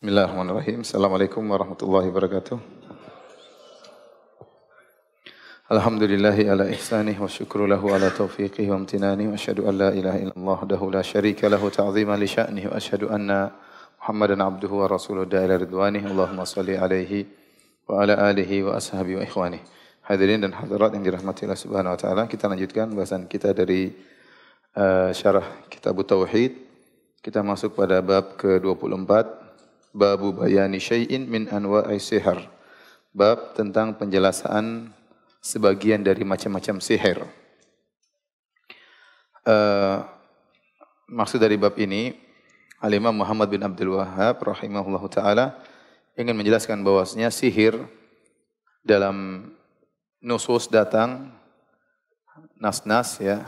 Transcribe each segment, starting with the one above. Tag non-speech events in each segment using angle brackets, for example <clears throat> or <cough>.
Bismillahirrahmanirrahim. Assalamualaikum warahmatullahi wabarakatuh. Alhamdulillahi ala ihsanih wa syukru lahu ala taufiqih wa amtinani wa ashadu an la ilaha illallah dahu la syarika lahu ta'zima li sya'nih wa ashadu anna Muhammadan abduhu wa rasuluh da'ila ridwanih Allahumma salli alaihi wa ala alihi wa ashabi wa ikhwanih Hadirin dan hadirat yang dirahmati Allah subhanahu wa ta'ala Kita lanjutkan bahasan kita dari uh, syarah kitab Tauhid Kita masuk pada bab ke-24 Babu bayani syai'in min anwa'i sihir. Bab tentang penjelasan sebagian dari macam-macam sihir. Uh, maksud dari bab ini Al Imam Muhammad bin Abdul Wahhab rahimahullahu taala ingin menjelaskan bahwasanya sihir dalam nusus datang nas-nas ya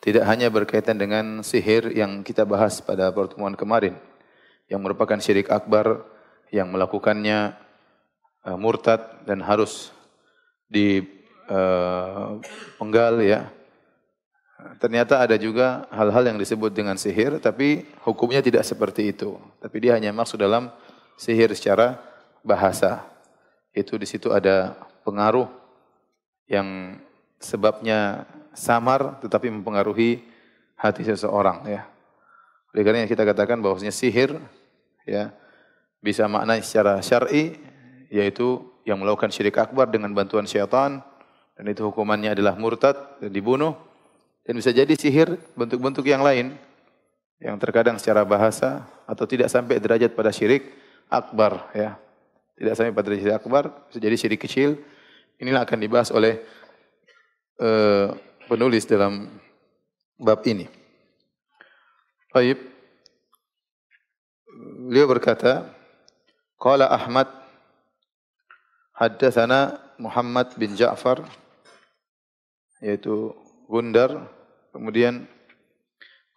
tidak hanya berkaitan dengan sihir yang kita bahas pada pertemuan kemarin yang merupakan syirik akbar yang melakukannya uh, murtad dan harus di uh, penggal ya. Ternyata ada juga hal-hal yang disebut dengan sihir tapi hukumnya tidak seperti itu. Tapi dia hanya maksud dalam sihir secara bahasa. Itu di situ ada pengaruh yang sebabnya samar tetapi mempengaruhi hati seseorang ya. Oleh karena kita katakan bahwasanya sihir ya bisa makna secara syar'i yaitu yang melakukan syirik akbar dengan bantuan syaitan dan itu hukumannya adalah murtad dan dibunuh dan bisa jadi sihir bentuk-bentuk yang lain yang terkadang secara bahasa atau tidak sampai derajat pada syirik akbar ya tidak sampai pada syirik akbar bisa jadi syirik kecil inilah akan dibahas oleh uh, penulis dalam bab ini. Baik beliau berkata, Qala Ahmad haddatsana Muhammad bin Ja'far yaitu Gundar, kemudian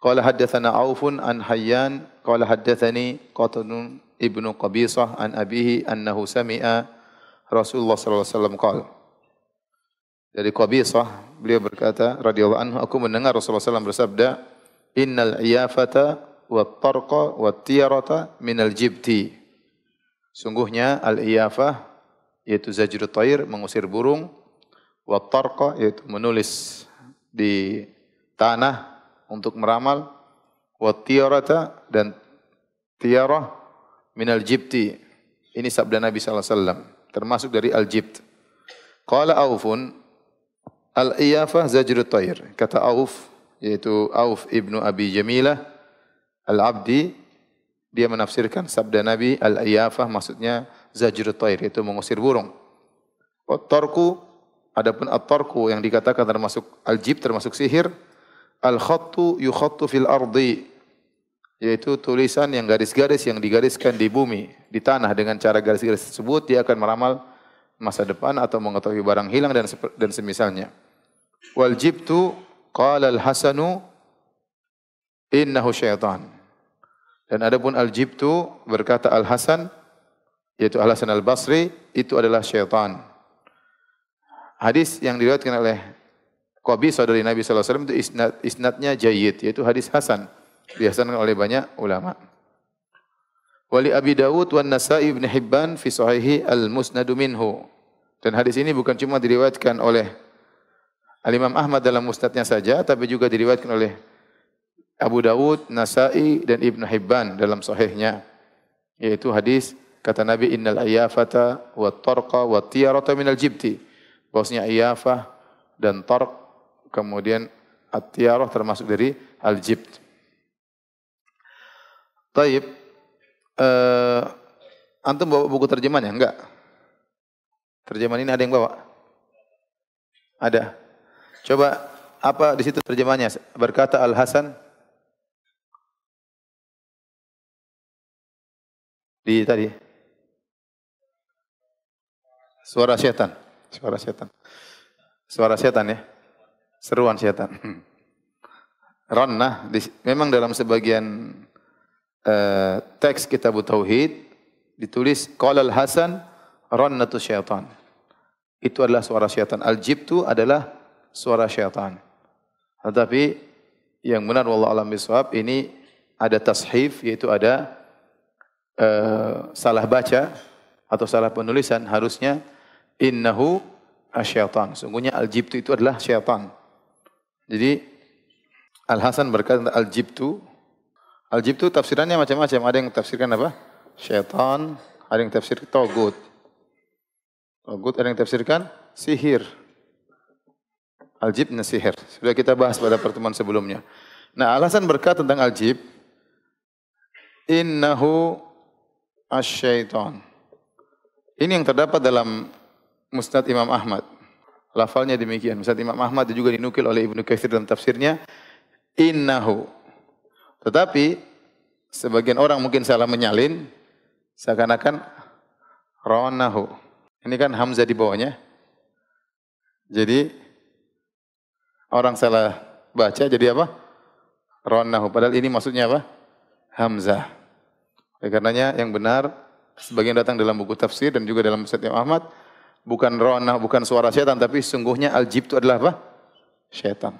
qala haddatsana Aufun an Hayyan, qala haddatsani Qatanun ibnu Qabisah an abihi annahu sami'a Rasulullah sallallahu alaihi wasallam qala dari Qabisah beliau berkata radhiyallahu anhu aku mendengar Rasulullah SAW bersabda innal iyafata wattarqa wattiyarata minal jibti. Sungguhnya al-iyafah yaitu zajru tair mengusir burung wattarqa yaitu menulis di tanah untuk meramal wattiyarata dan tiarah minal jibti. Ini sabda Nabi sallallahu alaihi wasallam termasuk dari al-jibt. Qala Aufun al-iyafah zajru tair. Kata Auf yaitu Auf ibnu Abi Jamilah al-abdi dia menafsirkan sabda Nabi al-ayafah maksudnya zajrut tair itu mengusir burung. At-tarku oh, adapun at-tarku yang dikatakan termasuk al-jib termasuk sihir al-khattu yukhattu fil ardi yaitu tulisan yang garis-garis yang digariskan di bumi, di tanah dengan cara garis-garis tersebut dia akan meramal masa depan atau mengetahui barang hilang dan dan semisalnya. Wal jibtu qala al-hasanu innahu syaitan. Dan adapun al-jibtu berkata Al-Hasan yaitu Al-Hasan Al-Basri itu adalah syaitan. Hadis yang diriwayatkan oleh Qabi dari Nabi SAW itu isnad, isnadnya jayid yaitu hadis hasan dihasankan oleh banyak ulama. Wali Abi Dawud wan Nasa'i Ibn Hibban fi sahihi al musnadu minhu. Dan hadis ini bukan cuma diriwayatkan oleh Al Imam Ahmad dalam musnadnya saja tapi juga diriwayatkan oleh Abu Dawud, Nasai dan Ibn Hibban dalam sahihnya. Yaitu hadis kata Nabi innal ayafata wa tarqa wa tiyarata minal jibti. Bahwasanya ayafah dan tarq kemudian at-tiyarah termasuk dari al-jibt. Taib, uh, antum bawa buku ya? Enggak. Terjemahan ini ada yang bawa? Ada. Coba apa di situ terjemahannya? Berkata Al Hasan di tadi suara setan, suara setan. Suara setan ya. Seruan setan. <clears throat> ronna memang dalam sebagian uh, teks kitab tauhid ditulis qala hasan ronnatu syaitan. Itu adalah suara syaitan. Al-jibtu adalah suara syaitan. Tetapi yang benar wallahu alam bisawab ini ada tashif yaitu ada Eh, salah baca atau salah penulisan harusnya innahu asyaitan. Sungguhnya al-jibtu itu adalah syaitan. Jadi Al-Hasan berkata tentang al-jibtu. Al-jibtu tafsirannya macam-macam. Ada yang tafsirkan apa? Syaitan. Ada yang tafsir togut. Togut ada yang tafsirkan sihir. Al-jib sihir. Sudah kita bahas pada pertemuan sebelumnya. Nah, alasan hasan berkata tentang al-jib. Innahu asyaiton. Ini yang terdapat dalam Musnad Imam Ahmad. Lafalnya demikian. Musnad Imam Ahmad juga dinukil oleh Ibnu Katsir dalam tafsirnya innahu. Tetapi sebagian orang mungkin salah menyalin seakan-akan ronahu. Ini kan hamzah di bawahnya. Jadi orang salah baca jadi apa? Ronahu. Padahal ini maksudnya apa? Hamzah. Ya, karenanya yang benar sebagian datang dalam buku tafsir dan juga dalam setiap Ahmad bukan ronah bukan suara setan tapi sungguhnya al-jib itu adalah apa? Setan.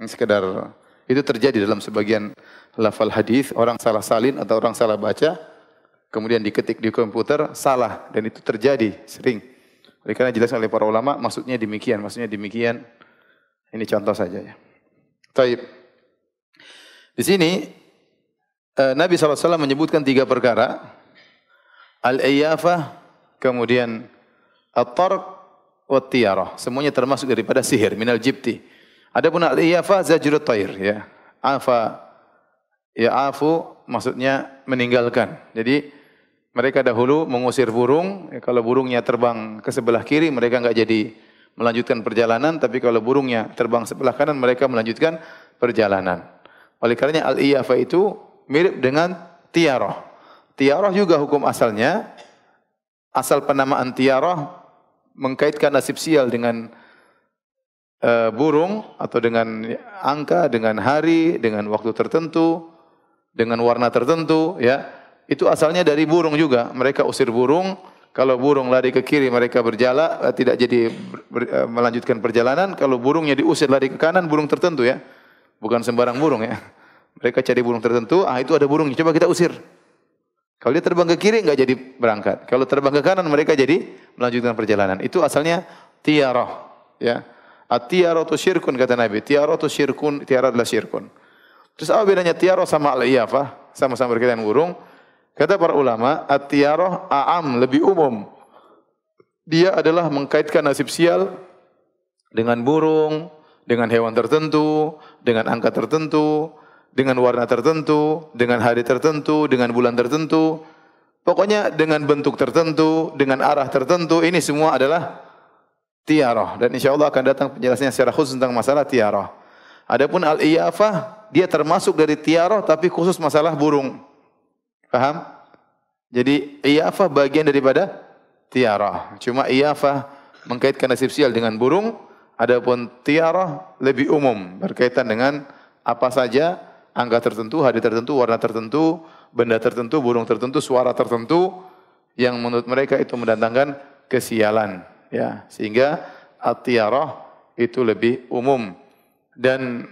Ini sekedar itu terjadi dalam sebagian lafal hadis orang salah salin atau orang salah baca kemudian diketik di komputer salah dan itu terjadi sering. Oleh karena jelas oleh para ulama maksudnya demikian, maksudnya demikian. Ini contoh saja ya. Taib. Di sini Eh, Nabi SAW menyebutkan tiga perkara. Al-Iyafah, kemudian At-Tarq, Wat-Tiyarah. Semuanya termasuk daripada sihir, minal jibti. Ada pun Al-Iyafah, Zajrut Tair. Ya. Afa, ya afu, maksudnya meninggalkan. Jadi, mereka dahulu mengusir burung. Ya, kalau burungnya terbang ke sebelah kiri, mereka enggak jadi melanjutkan perjalanan. Tapi kalau burungnya terbang sebelah kanan, mereka melanjutkan perjalanan. Oleh karenanya Al-Iyafah itu mirip dengan tiaroh. Tiaroh juga hukum asalnya, asal penamaan tiaroh mengkaitkan nasib sial dengan e, burung atau dengan angka, dengan hari, dengan waktu tertentu, dengan warna tertentu, ya. Itu asalnya dari burung juga. Mereka usir burung, kalau burung lari ke kiri mereka berjalan eh, tidak jadi ber, eh, melanjutkan perjalanan, kalau burungnya diusir lari ke kanan burung tertentu ya. Bukan sembarang burung ya. Mereka cari burung tertentu, ah itu ada burungnya, coba kita usir. Kalau dia terbang ke kiri nggak jadi berangkat. Kalau terbang ke kanan mereka jadi melanjutkan perjalanan. Itu asalnya tiaroh. Ya. at itu syirkun kata Nabi. Tiaroh itu syirkun, tiara adalah syirkun. Terus apa bedanya tiaroh sama al Sama-sama berkaitan burung. Kata para ulama, at-tiaroh a'am, lebih umum. Dia adalah mengkaitkan nasib sial dengan burung, dengan hewan tertentu, dengan angka tertentu, dengan warna tertentu, dengan hari tertentu, dengan bulan tertentu. Pokoknya dengan bentuk tertentu, dengan arah tertentu, ini semua adalah tiaroh. Dan insya Allah akan datang penjelasannya secara khusus tentang masalah tiaroh. Adapun al-iyafah, dia termasuk dari tiaroh tapi khusus masalah burung. Paham? Jadi iyafah bagian daripada tiaroh. Cuma iyafah mengkaitkan nasib sial dengan burung, adapun tiaroh lebih umum berkaitan dengan apa saja angka tertentu, hari tertentu, warna tertentu, benda tertentu, burung tertentu, suara tertentu yang menurut mereka itu mendatangkan kesialan ya. Sehingga atiyarah itu lebih umum dan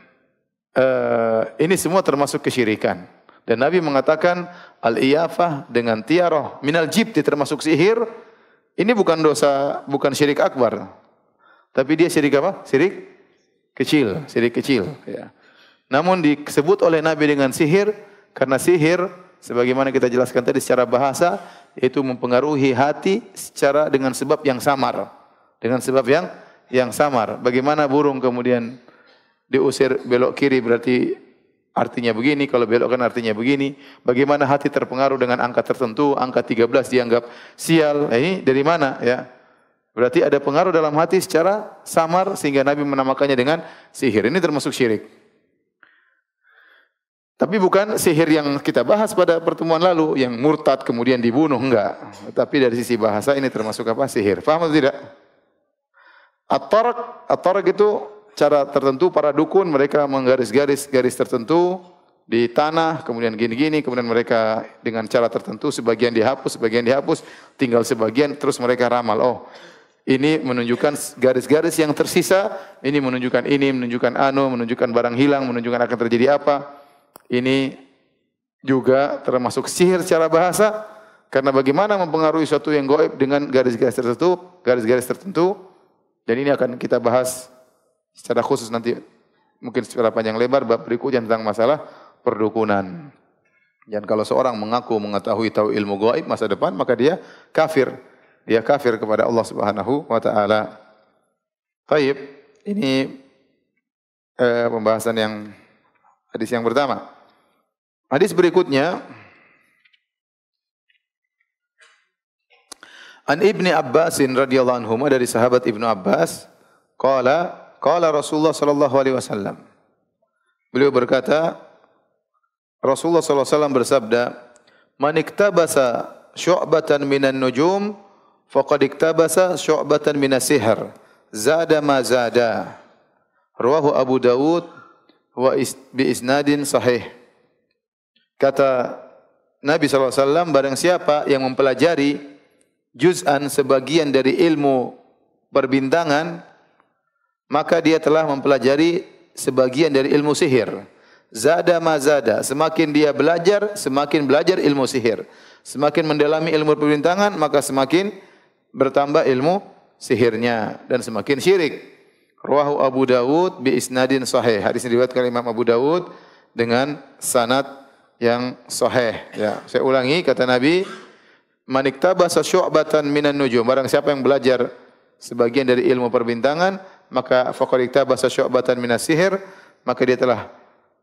uh, ini semua termasuk kesyirikan. Dan Nabi mengatakan al-iyafah dengan tiarah minal jibti termasuk sihir ini bukan dosa, bukan syirik akbar. Tapi dia syirik apa? Syirik kecil, syirik kecil ya. Namun disebut oleh Nabi dengan sihir karena sihir sebagaimana kita jelaskan tadi secara bahasa itu mempengaruhi hati secara dengan sebab yang samar. Dengan sebab yang yang samar. Bagaimana burung kemudian diusir belok kiri berarti artinya begini, kalau belok kan artinya begini. Bagaimana hati terpengaruh dengan angka tertentu, angka 13 dianggap sial. Nah, ini dari mana ya? Berarti ada pengaruh dalam hati secara samar sehingga Nabi menamakannya dengan sihir. Ini termasuk syirik. Tapi bukan sihir yang kita bahas pada pertemuan lalu yang murtad kemudian dibunuh enggak. Tapi dari sisi bahasa ini termasuk apa sihir? Faham atau tidak? Atorak, atorak gitu itu cara tertentu para dukun mereka menggaris-garis garis tertentu di tanah, kemudian gini-gini, kemudian mereka dengan cara tertentu sebagian dihapus, sebagian dihapus, tinggal sebagian terus mereka ramal. Oh, ini menunjukkan garis-garis yang tersisa, ini menunjukkan ini, menunjukkan anu, menunjukkan barang hilang, menunjukkan akan terjadi apa. Ini juga termasuk sihir secara bahasa karena bagaimana mempengaruhi suatu yang goib dengan garis-garis tertentu, garis-garis tertentu dan ini akan kita bahas secara khusus nanti mungkin secara panjang lebar bab berikutnya tentang masalah perdukunan. Dan kalau seorang mengaku mengetahui tahu ilmu goib masa depan maka dia kafir. Dia kafir kepada Allah Subhanahu wa taala. Taib, ini eh, pembahasan yang hadis yang pertama. Hadis berikutnya An Ibni Abbas radhiyallahu anhu dari sahabat Ibnu Abbas qala qala Rasulullah sallallahu alaihi wasallam Beliau berkata Rasulullah sallallahu alaihi wasallam bersabda Man iktabasa syu'batan minan nujum faqad iktabasa syu'batan minas sihr zada ma zada Ruahu Abu Dawud wa bi isnadin sahih Kata Nabi SAW, barang siapa yang mempelajari juz'an sebagian dari ilmu perbintangan, maka dia telah mempelajari sebagian dari ilmu sihir. Zada ma zada, semakin dia belajar, semakin belajar ilmu sihir. Semakin mendalami ilmu perbintangan, maka semakin bertambah ilmu sihirnya dan semakin syirik. Ruahu Abu Dawud bi isnadin sahih. Hadis ini diriwayatkan Imam Abu Dawud dengan sanad yang sahih. Ya, saya ulangi kata Nabi, maniktaba sasyu'batan minan nujum." Barang siapa yang belajar sebagian dari ilmu perbintangan, maka faqaliktaba sasyu'batan minas sihir, maka dia telah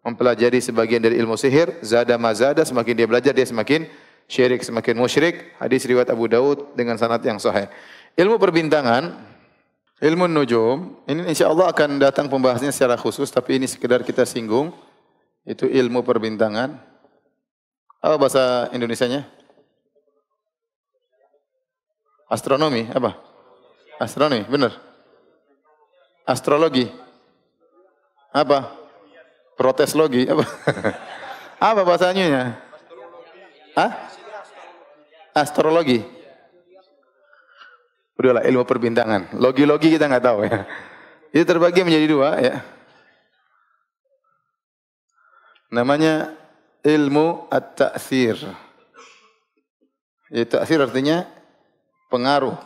mempelajari sebagian dari ilmu sihir, zada mazada, semakin dia belajar dia semakin syirik, semakin musyrik. Hadis riwayat Abu Daud dengan sanad yang sahih. Ilmu perbintangan, ilmu nujum, ini insya Allah akan datang pembahasannya secara khusus, tapi ini sekedar kita singgung. Itu ilmu perbintangan. Apa bahasa Indonesianya? Astronomi, apa? Astronomi, benar. Astrologi. Apa? Protes logi, apa? <laughs> apa bahasanya? Hah? Astrologi. Udahlah ilmu perbintangan. Logi-logi kita nggak tahu ya. Itu terbagi menjadi dua ya. Namanya ilmu at-ta'thir. Ya, ta'thir artinya pengaruh.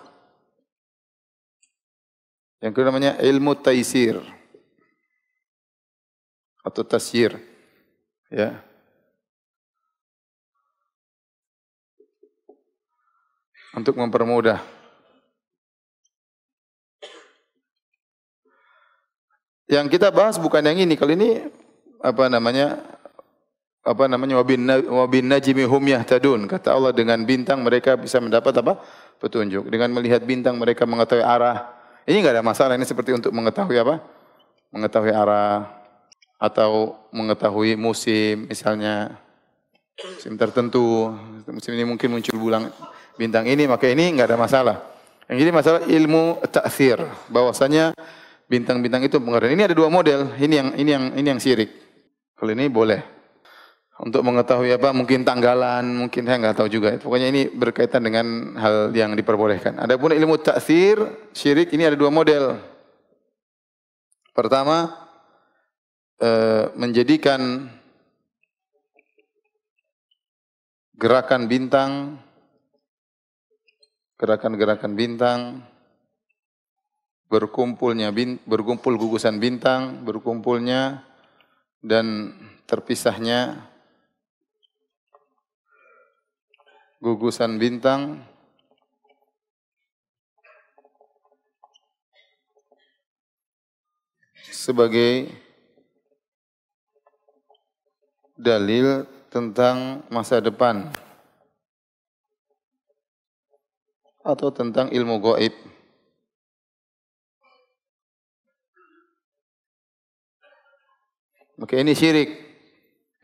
Yang kedua namanya ilmu taisir atau tasir, Ya. Untuk mempermudah. Yang kita bahas bukan yang ini. Kali ini apa namanya? apa namanya wabin najmi hum yahtadun. Kata Allah dengan bintang mereka bisa mendapat apa? petunjuk. Dengan melihat bintang mereka mengetahui arah. Ini enggak ada masalah ini seperti untuk mengetahui apa? Mengetahui arah atau mengetahui musim misalnya musim tertentu musim ini mungkin muncul bulan bintang ini maka ini nggak ada masalah yang jadi masalah ilmu takfir bahwasanya bintang-bintang itu pengertian ini ada dua model ini yang ini yang ini yang syirik kalau ini boleh untuk mengetahui apa mungkin tanggalan, mungkin saya nggak tahu juga. Pokoknya ini berkaitan dengan hal yang diperbolehkan. Adapun ilmu taksir, syirik ini ada dua model. Pertama, eh, menjadikan gerakan bintang, gerakan-gerakan bintang, berkumpulnya bin, berkumpul gugusan bintang, berkumpulnya dan terpisahnya gugusan bintang, sebagai dalil tentang masa depan atau tentang ilmu goib oke ini syirik.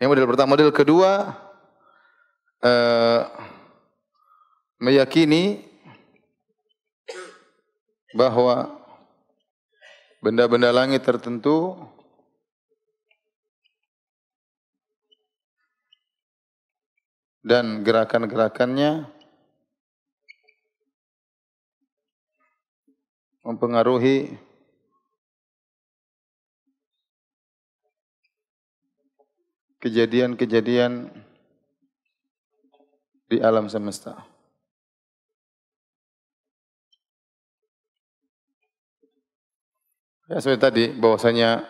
Yang model pertama, model kedua eh, meyakini bahwa benda-benda langit tertentu dan gerakan-gerakannya mempengaruhi kejadian-kejadian di alam semesta. Ya, seperti tadi bahwasanya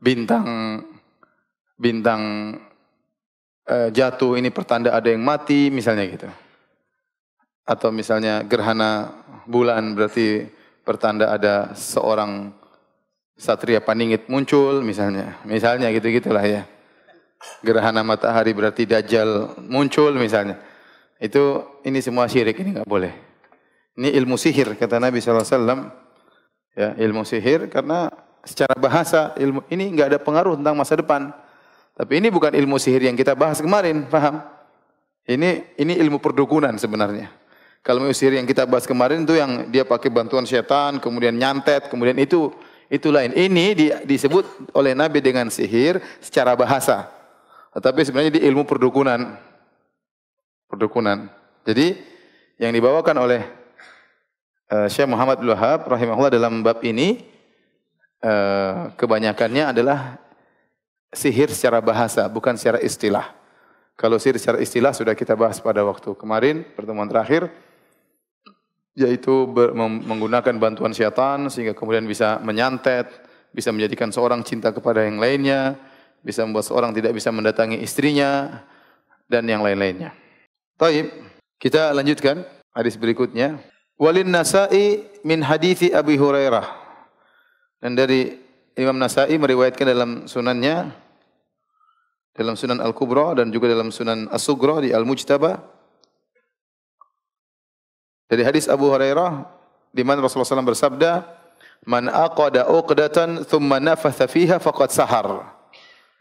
bintang bintang e, jatuh ini pertanda ada yang mati misalnya gitu. Atau misalnya gerhana bulan berarti pertanda ada seorang satria paningit muncul misalnya. Misalnya gitu-gitulah ya. Gerhana matahari berarti dajjal muncul misalnya. Itu ini semua syirik ini nggak boleh. Ini ilmu sihir kata Nabi sallallahu alaihi wasallam ya, ilmu sihir karena secara bahasa ilmu ini nggak ada pengaruh tentang masa depan. Tapi ini bukan ilmu sihir yang kita bahas kemarin, paham? Ini ini ilmu perdukunan sebenarnya. Kalau ilmu sihir yang kita bahas kemarin itu yang dia pakai bantuan setan, kemudian nyantet, kemudian itu itu lain. Ini di, disebut oleh Nabi dengan sihir secara bahasa. Tetapi sebenarnya di ilmu perdukunan. Perdukunan. Jadi yang dibawakan oleh uh, Syekh Muhammad bin Wahab rahimahullah dalam bab ini eh, kebanyakannya adalah sihir secara bahasa, bukan secara istilah. Kalau sihir secara istilah sudah kita bahas pada waktu kemarin pertemuan terakhir yaitu menggunakan bantuan setan sehingga kemudian bisa menyantet, bisa menjadikan seorang cinta kepada yang lainnya, bisa membuat seorang tidak bisa mendatangi istrinya dan yang lain-lainnya. Taib, kita lanjutkan hadis berikutnya. Walin Nasa'i min hadithi Abi Hurairah. Dan dari Imam Nasa'i meriwayatkan dalam sunannya, dalam sunan Al-Kubra dan juga dalam sunan As-Sugra di Al-Mujtaba. Dari hadis Abu Hurairah, di mana Rasulullah SAW bersabda, Man aqada uqdatan thumma nafatha fiha faqad sahar.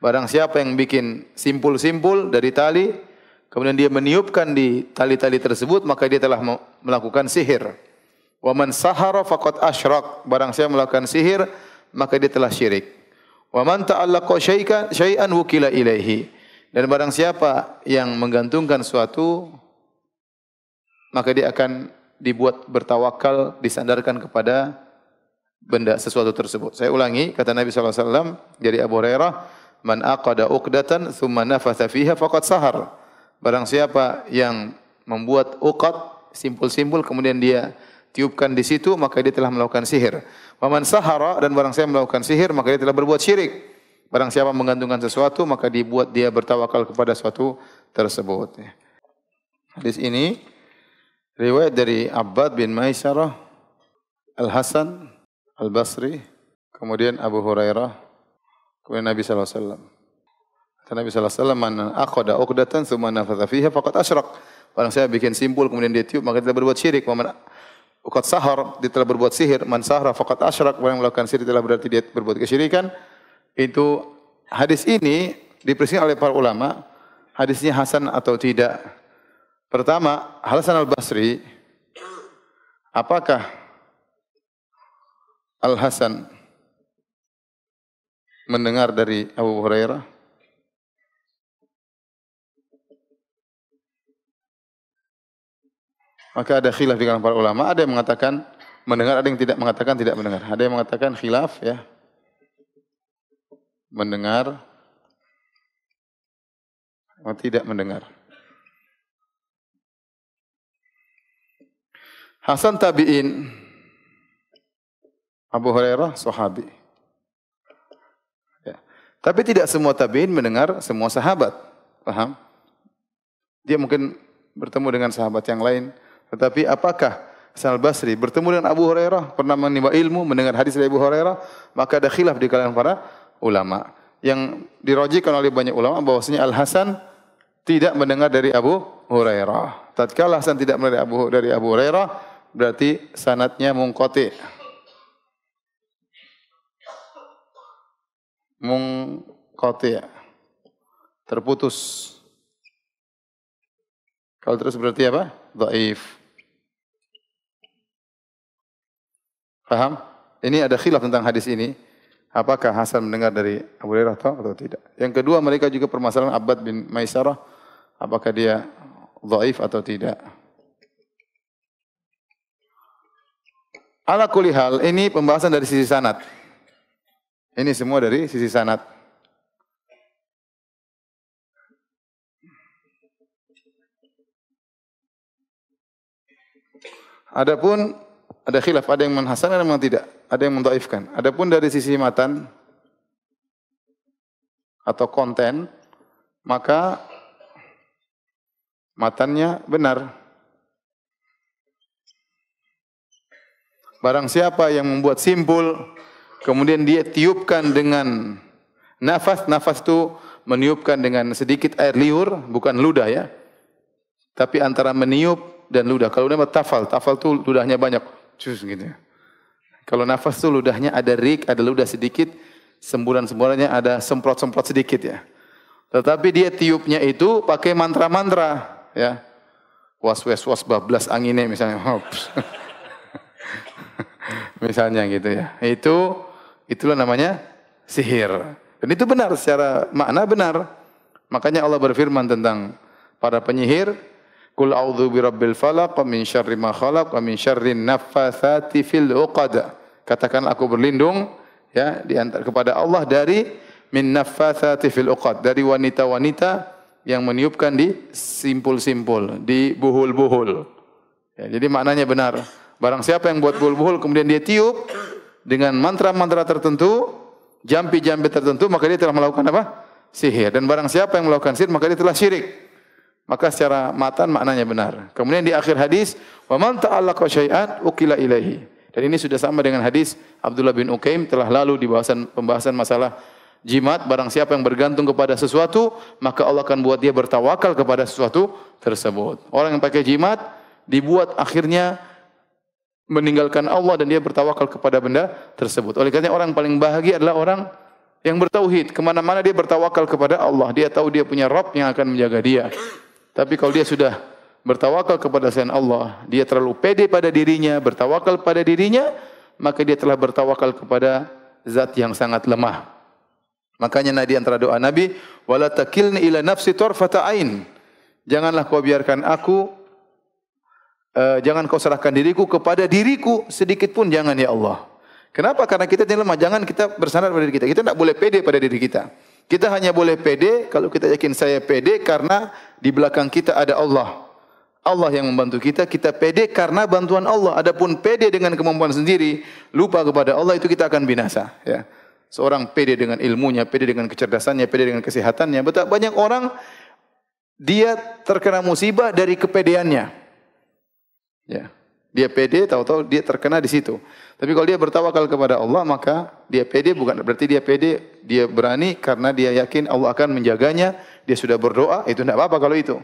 Barang siapa yang bikin simpul-simpul dari tali, Kemudian dia meniupkan di tali-tali tersebut, maka dia telah melakukan sihir. Wa man sahara faqad asyrak. Barang siapa melakukan sihir, maka dia telah syirik. Wa man ta'allaqa syai'an syai wukila ilaihi. Dan barang siapa yang menggantungkan suatu maka dia akan dibuat bertawakal, disandarkan kepada benda sesuatu tersebut. Saya ulangi, kata Nabi SAW, jadi Abu Hurairah, Man aqada uqdatan, thumma nafasa fiha, faqad sahar. Sahar. Barang siapa yang membuat uqat simpul-simpul kemudian dia tiupkan di situ maka dia telah melakukan sihir. Paman sahara dan barang siapa melakukan sihir maka dia telah berbuat syirik. Barang siapa menggantungkan sesuatu maka dibuat dia bertawakal kepada sesuatu tersebut. Hadis ini riwayat dari Abbad bin Maisarah Al-Hasan Al-Basri kemudian Abu Hurairah kemudian Nabi sallallahu alaihi wasallam. Kata Nabi SAW, Man akhoda uqdatan summa nafatha fiha faqad asyrak. Orang saya bikin simpul, kemudian dia tiup, maka dia berbuat syirik. Man uqad sahar, dia telah berbuat sihir. Man sahra faqad asyrak. Orang melakukan sihir telah berarti dia berbuat kesyirikan. Itu hadis ini diperiksa oleh para ulama. Hadisnya Hasan atau tidak. Pertama, Hasan al-Basri. Apakah Al-Hasan mendengar dari Abu Hurairah? Maka ada khilaf di kalangan para ulama, ada yang mengatakan mendengar, ada yang tidak mengatakan tidak mendengar. Ada yang mengatakan khilaf ya. Mendengar atau oh, tidak mendengar. Hasan tabi'in Abu Hurairah sahabi. Ya. Tapi tidak semua tabi'in mendengar semua sahabat. Paham? Dia mungkin bertemu dengan sahabat yang lain, tetapi apakah Hasan al-Basri bertemu dengan Abu Hurairah, pernah menimba ilmu, mendengar hadis dari Abu Hurairah, maka ada khilaf di kalangan para ulama. Yang dirojikan oleh banyak ulama bahwasanya Al-Hasan tidak mendengar dari Abu Hurairah. Tatkala Hasan tidak mendengar dari Abu, Hurairah, berarti sanatnya mungkoti. Mungkoti. Terputus. Kalau terus berarti apa? Dhaif. Paham? Ini ada khilaf tentang hadis ini. Apakah Hasan mendengar dari Abu Hurairah atau, tidak? Yang kedua mereka juga permasalahan Abad bin Maisarah. Apakah dia dhaif atau tidak? Ala kulihal, ini pembahasan dari sisi sanat. Ini semua dari sisi sanat. Adapun ada khilaf, ada yang menghasan, ada yang tidak, ada yang mentaifkan. Adapun dari sisi matan atau konten, maka matannya benar. Barang siapa yang membuat simpul, kemudian dia tiupkan dengan nafas, nafas itu meniupkan dengan sedikit air liur, bukan ludah ya. Tapi antara meniup dan ludah. Kalau nama tafal, tafal itu ludahnya banyak cus gitu. Ya. Kalau nafas tuh ludahnya ada rik, ada ludah sedikit, semburan-semburannya ada semprot-semprot sedikit ya. Tetapi dia tiupnya itu pakai mantra-mantra ya. Was was was bablas anginnya misalnya. <laughs> misalnya gitu ya. Itu itulah namanya sihir. Dan itu benar secara makna benar. Makanya Allah berfirman tentang para penyihir, Kul a'udzu birabbil falaq wa min syarri ma khalaq wa min syarri naffatsati fil 'uqad. Katakan aku berlindung ya di antara kepada Allah dari min naffatsati fil 'uqad, dari wanita-wanita yang meniupkan di simpul-simpul, di buhul-buhul. Ya, jadi maknanya benar. Barang siapa yang buat buhul-buhul kemudian dia tiup dengan mantra-mantra tertentu, jampi-jampi tertentu, maka dia telah melakukan apa? Sihir. Dan barang siapa yang melakukan sihir, maka dia telah syirik. maka secara matan maknanya benar. Kemudian di akhir hadis, wa man ta'allaqa syai'an ukila ilaihi. Dan ini sudah sama dengan hadis Abdullah bin Uqaim telah lalu di bahasan pembahasan masalah jimat barang siapa yang bergantung kepada sesuatu maka Allah akan buat dia bertawakal kepada sesuatu tersebut. Orang yang pakai jimat dibuat akhirnya meninggalkan Allah dan dia bertawakal kepada benda tersebut. Oleh karena orang paling bahagia adalah orang yang bertauhid. Kemana-mana dia bertawakal kepada Allah. Dia tahu dia punya Rabb yang akan menjaga dia. Tapi kalau dia sudah bertawakal kepada selain Allah, dia terlalu pede pada dirinya, bertawakal pada dirinya, maka dia telah bertawakal kepada zat yang sangat lemah. Makanya nadi antara doa Nabi, wala takilni ila nafsi tarfata ain. Janganlah kau biarkan aku uh, jangan kau serahkan diriku kepada diriku sedikit pun jangan ya Allah. Kenapa? Karena kita ini lemah. Jangan kita bersandar pada diri kita. Kita tidak boleh pede pada diri kita. Kita hanya boleh pede kalau kita yakin saya pede karena di belakang kita ada Allah. Allah yang membantu kita, kita pede karena bantuan Allah. Adapun pede dengan kemampuan sendiri, lupa kepada Allah itu kita akan binasa, ya. Seorang pede dengan ilmunya, pede dengan kecerdasannya, pede dengan kesehatannya. Betapa banyak orang dia terkena musibah dari kepedeannya. Ya. Dia pede, tahu-tahu dia terkena di situ. Tapi kalau dia bertawakal kepada Allah, maka dia pede bukan berarti dia pede, dia berani karena dia yakin Allah akan menjaganya, dia sudah berdoa, itu tidak apa-apa kalau itu.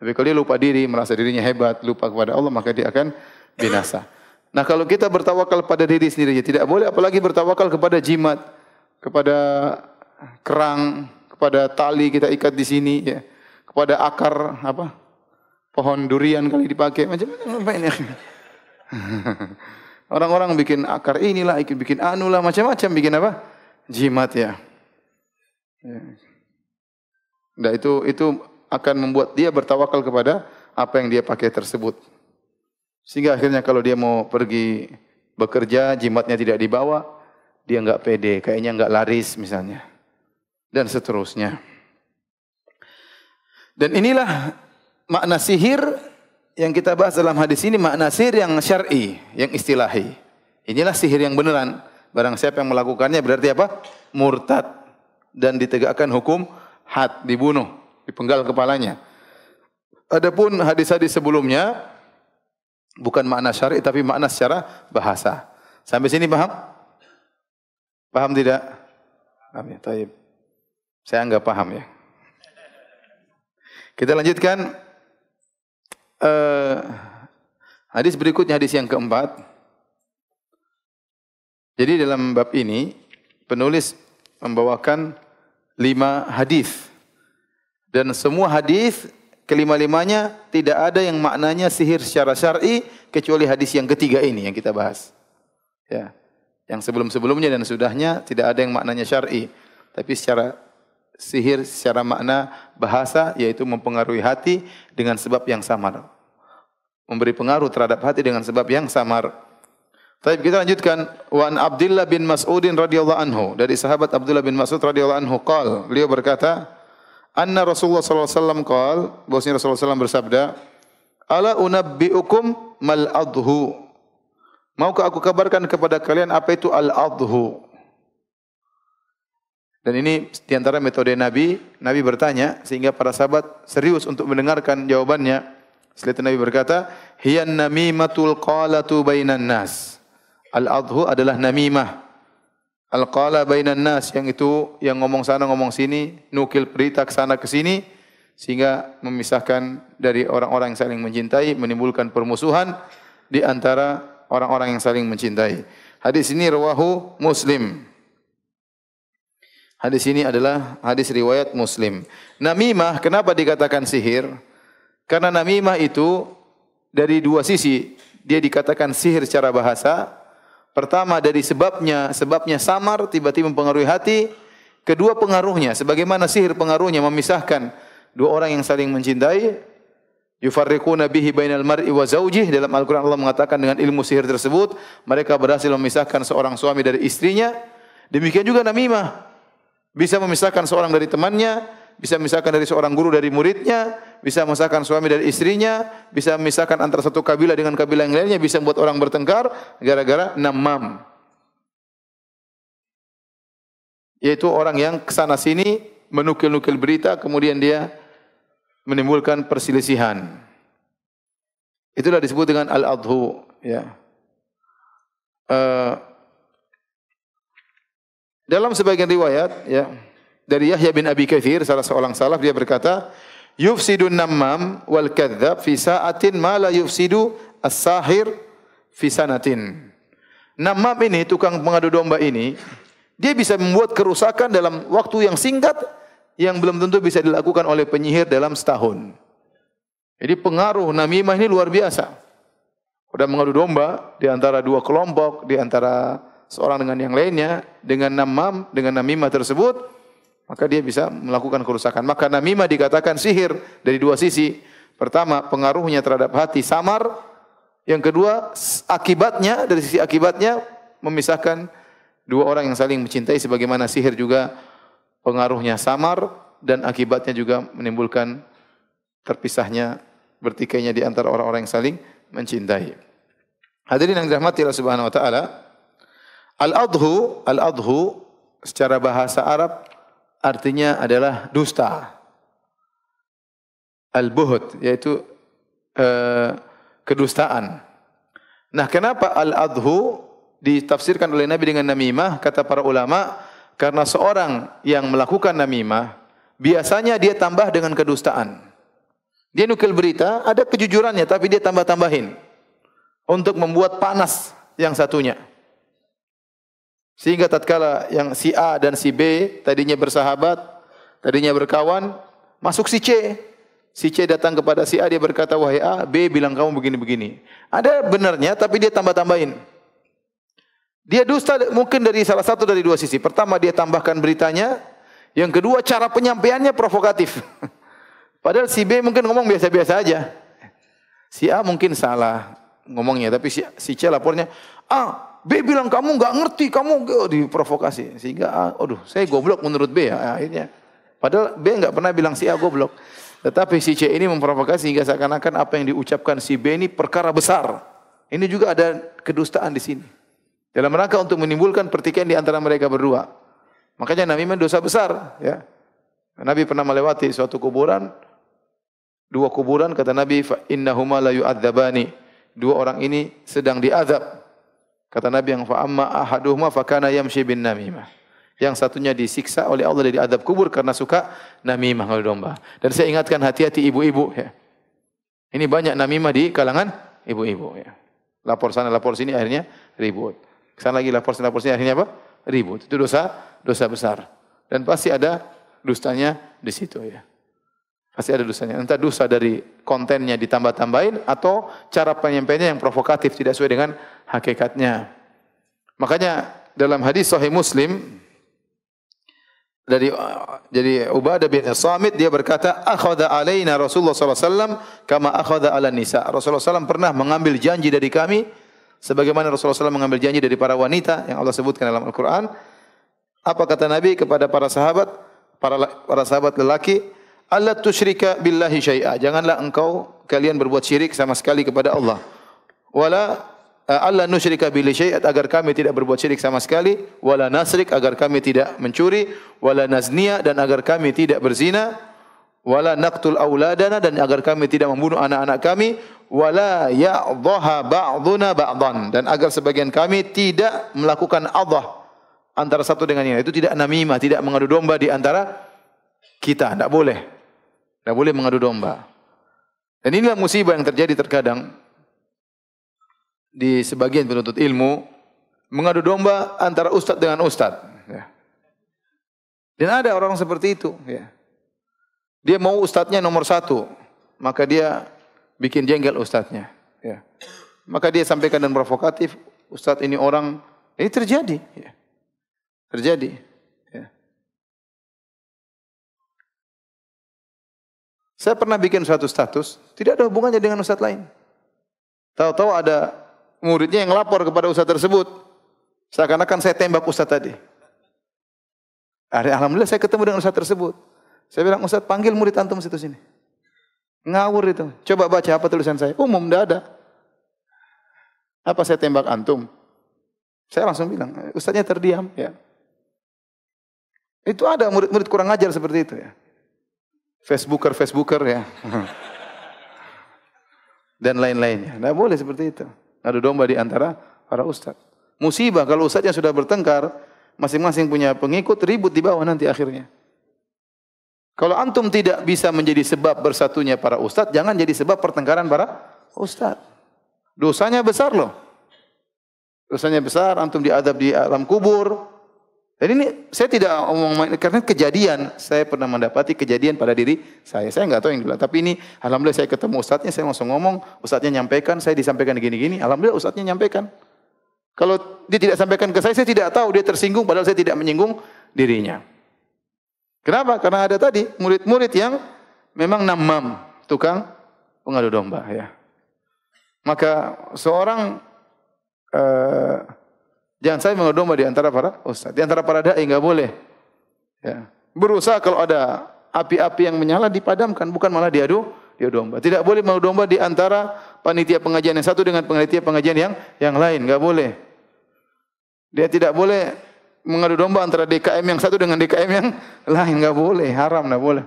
Tapi kalau dia lupa diri, merasa dirinya hebat, lupa kepada Allah, maka dia akan binasa. Nah kalau kita bertawakal pada diri sendiri, ya tidak boleh apalagi bertawakal kepada jimat, kepada kerang, kepada tali kita ikat di sini, ya. kepada akar apa pohon durian kali dipakai macam-macam apa ini <laughs> Orang-orang bikin akar inilah, bikin, bikin anu lah, macam-macam bikin apa? Jimat ya. ya. Nah, itu itu akan membuat dia bertawakal kepada apa yang dia pakai tersebut. Sehingga akhirnya kalau dia mau pergi bekerja, jimatnya tidak dibawa, dia nggak pede, kayaknya nggak laris misalnya. Dan seterusnya. Dan inilah makna sihir yang kita bahas dalam hadis ini makna sihir yang syar'i, yang istilahi. Inilah sihir yang beneran. Barang siapa yang melakukannya berarti apa? Murtad dan ditegakkan hukum had, dibunuh, dipenggal kepalanya. Adapun hadis-hadis sebelumnya bukan makna syar'i tapi makna secara bahasa. Sampai sini paham? Paham tidak? Paham ya, Saya enggak paham ya. Kita lanjutkan Uh, hadis berikutnya hadis yang keempat. Jadi dalam bab ini penulis membawakan lima hadis dan semua hadis kelima-limanya tidak ada yang maknanya sihir secara syar'i kecuali hadis yang ketiga ini yang kita bahas. Ya. Yang sebelum-sebelumnya dan sudahnya tidak ada yang maknanya syar'i, tapi secara sihir secara makna bahasa yaitu mempengaruhi hati dengan sebab yang samar. Memberi pengaruh terhadap hati dengan sebab yang samar. Baik, kita lanjutkan Wan Abdullah bin Masudin radhiyallahu anhu dari sahabat Abdullah bin Mas'ud radhiyallahu anhu qol. Beliau berkata, "Anna Rasulullah sallallahu alaihi wasallam qol, bahwasanya Rasulullah sallallahu bersabda, "Ala unabbiukum mal adhu?" Maukah aku kabarkan kepada kalian apa itu al adhu? Dan ini diantara metode Nabi. Nabi bertanya sehingga para sahabat serius untuk mendengarkan jawabannya. Setelah Nabi berkata, Hiyan namimatul qalatu bainan nas. Al-adhu adalah namimah. Al-qala bainan nas. Yang itu yang ngomong sana, ngomong sini. Nukil berita ke sana, ke sini. Sehingga memisahkan dari orang-orang yang saling mencintai. Menimbulkan permusuhan di antara orang-orang yang saling mencintai. Hadis ini rawahu Muslim. Hadis ini adalah hadis riwayat Muslim. Namimah kenapa dikatakan sihir? Karena namimah itu dari dua sisi. Dia dikatakan sihir secara bahasa. Pertama dari sebabnya, sebabnya samar tiba-tiba mempengaruhi hati. Kedua pengaruhnya, sebagaimana sihir pengaruhnya memisahkan dua orang yang saling mencintai. Yufarriquna bihi bainal mar'i wa zawjih. Dalam Al-Quran Allah mengatakan dengan ilmu sihir tersebut, mereka berhasil memisahkan seorang suami dari istrinya. Demikian juga namimah. Bisa memisahkan seorang dari temannya, bisa memisahkan dari seorang guru dari muridnya, bisa memisahkan suami dari istrinya, bisa memisahkan antara satu kabilah dengan kabilah yang lainnya, bisa membuat orang bertengkar gara-gara namam. Yaitu orang yang kesana sini menukil-nukil berita, kemudian dia menimbulkan perselisihan. Itulah disebut dengan al-adhu. Ya. Uh, dalam sebagian riwayat ya dari Yahya bin Abi Katsir salah seorang salaf dia berkata, "Yufsidun namam wal kadzdzab fi sa'atin ma la yufsidu as-sahir fi sanatin." Namam ini tukang pengadu domba ini dia bisa membuat kerusakan dalam waktu yang singkat yang belum tentu bisa dilakukan oleh penyihir dalam setahun. Jadi pengaruh namimah ini luar biasa. Udah mengadu domba di antara dua kelompok, di antara seorang dengan yang lainnya dengan namam, dengan namimah tersebut, maka dia bisa melakukan kerusakan. Maka namimah dikatakan sihir dari dua sisi. Pertama, pengaruhnya terhadap hati samar. Yang kedua, akibatnya dari sisi akibatnya memisahkan dua orang yang saling mencintai sebagaimana sihir juga pengaruhnya samar dan akibatnya juga menimbulkan terpisahnya bertikainya di antara orang-orang yang saling mencintai. Hadirin yang dirahmati Allah Subhanahu wa taala, Al-adhu, al-adhu secara bahasa Arab artinya adalah dusta. Al-buhud yaitu eh, kedustaan. Nah, kenapa al-adhu ditafsirkan oleh Nabi dengan namimah kata para ulama karena seorang yang melakukan namimah biasanya dia tambah dengan kedustaan. Dia nukil berita, ada kejujurannya tapi dia tambah-tambahin untuk membuat panas yang satunya. Sehingga tatkala yang si A dan si B tadinya bersahabat, tadinya berkawan, masuk si C. Si C datang kepada si A, dia berkata, wahai A, B bilang kamu begini-begini. Ada benarnya, tapi dia tambah-tambahin. Dia dusta mungkin dari salah satu dari dua sisi. Pertama, dia tambahkan beritanya. Yang kedua, cara penyampaiannya provokatif. <laughs> Padahal si B mungkin ngomong biasa-biasa aja. Si A mungkin salah ngomongnya, tapi si, C lapornya, ah B bilang kamu nggak ngerti, kamu oh, diprovokasi. Sehingga A, ah, aduh, saya goblok menurut B ya ah, akhirnya. Padahal B nggak pernah bilang si A goblok. Tetapi si C ini memprovokasi sehingga seakan-akan apa yang diucapkan si B ini perkara besar. Ini juga ada kedustaan di sini. Dalam rangka untuk menimbulkan pertikaian di antara mereka berdua. Makanya namimah dosa besar, ya. Nabi pernah melewati suatu kuburan, dua kuburan kata Nabi, fa innahuma la yu'adzabani. Dua orang ini sedang diazab. Kata Nabi yang fa'amma ahaduhma fakana yamshi bin namimah. Yang satunya disiksa oleh Allah dari adab kubur karena suka namimah ngadu domba. Dan saya ingatkan hati-hati ibu-ibu ya. Ini banyak namimah di kalangan ibu-ibu ya. Lapor sana lapor sini akhirnya ribut. Kesana lagi lapor sana lapor sini akhirnya apa? Ribut. Itu dosa dosa besar. Dan pasti ada dustanya di situ ya. Pasti ada dosanya. Entah dosa dari kontennya ditambah-tambahin atau cara penyampaiannya yang provokatif tidak sesuai dengan hakikatnya. Makanya dalam hadis sahih Muslim dari eh, jadi Ubadah bin Samit dia berkata akhadha alaina Rasulullah sallallahu alaihi wasallam kama akhadha ala nisa. Rasulullah SAW pernah mengambil janji dari kami sebagaimana Rasulullah SAW mengambil janji dari para wanita yang Allah sebutkan dalam Al-Qur'an. Apa kata Nabi kepada para sahabat? Para para sahabat lelaki, Allah tusyrika billahi syai'a. Janganlah engkau kalian berbuat syirik sama sekali kepada Allah. Wala eh, Allah nusyrika bila syai'a agar kami tidak berbuat syirik sama sekali, wala nasrik agar kami tidak mencuri, wala naznia dan agar kami tidak berzina, wala naqtul auladana dan agar kami tidak membunuh anak-anak kami, wala ya'dhaha ba'dhuna ba'dhan dan agar sebagian kami tidak melakukan Allah antara satu dengan yang lain. Itu tidak namimah, tidak mengadu domba di antara kita. Tidak boleh. Tidak boleh mengadu domba. Dan inilah musibah yang terjadi terkadang di sebagian penuntut ilmu mengadu domba antara ustadz dengan ustadz. Ya. Dan ada orang seperti itu. Ya. Dia mau ustadznya nomor satu, maka dia bikin jengkel ustadznya. Ya. Maka dia sampaikan dan provokatif, ustadz ini orang, ini terjadi. Ya. Terjadi. Saya pernah bikin satu status, tidak ada hubungannya dengan ustadz lain. Tahu-tahu ada muridnya yang lapor kepada ustadz tersebut. Seakan-akan saya tembak ustadz tadi. Alhamdulillah saya ketemu dengan ustadz tersebut. Saya bilang, ustadz panggil murid antum situ sini. Ngawur itu. Coba baca apa tulisan saya. Umum, tidak ada. Apa saya tembak antum? Saya langsung bilang, ustadznya terdiam. Ya. Itu ada murid-murid kurang ajar seperti itu ya. Facebooker, Facebooker ya. <laughs> Dan lain-lainnya. Tidak boleh seperti itu. Ada domba di antara para ustadz. Musibah kalau ustadz yang sudah bertengkar, masing-masing punya pengikut ribut di bawah nanti akhirnya. Kalau antum tidak bisa menjadi sebab bersatunya para ustadz, jangan jadi sebab pertengkaran para ustadz. Dosanya besar loh. Dosanya besar, antum diadab di alam kubur, jadi ini saya tidak omong karena kejadian, saya pernah mendapati kejadian pada diri saya. Saya nggak tahu yang dibilang, tapi ini alhamdulillah saya ketemu ustadznya, saya langsung ngomong, ustadznya nyampaikan, saya disampaikan gini-gini, alhamdulillah ustadznya nyampaikan. Kalau dia tidak sampaikan ke saya, saya tidak tahu dia tersinggung padahal saya tidak menyinggung dirinya. Kenapa? Karena ada tadi murid-murid yang memang namam, tukang pengadu domba ya. Maka seorang eh, Jangan saya mengadu domba di antara para ustaz, di antara para dai enggak boleh. Ya. Berusaha kalau ada api-api yang menyala dipadamkan, bukan malah diadu diadu domba. Tidak boleh mengadu domba di antara panitia pengajian yang satu dengan panitia pengajian yang yang lain, enggak boleh. Dia tidak boleh mengadu domba antara DKM yang satu dengan DKM yang lain, enggak boleh, haram enggak boleh.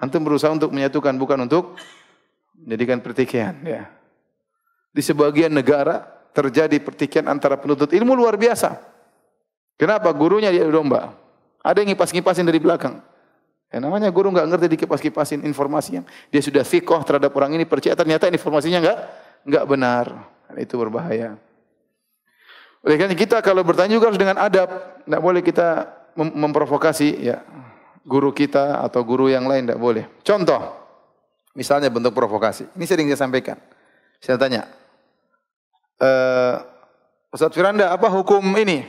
Antum berusaha untuk menyatukan bukan untuk menjadikan pertikaian, ya. Di sebagian negara terjadi pertikaian antara penuntut ilmu luar biasa. Kenapa? Gurunya dia domba. Ada yang ngipas-ngipasin dari belakang. Ya, namanya guru nggak ngerti dikipas-kipasin informasi yang Dia sudah fikoh terhadap orang ini percaya ternyata informasinya nggak nggak benar. Nah, itu berbahaya. Oleh karena kita kalau bertanya juga harus dengan adab. Nggak boleh kita mem memprovokasi ya guru kita atau guru yang lain nggak boleh. Contoh, misalnya bentuk provokasi. Ini sering saya sampaikan. Saya tanya, uh, Ustaz Firanda, apa hukum ini?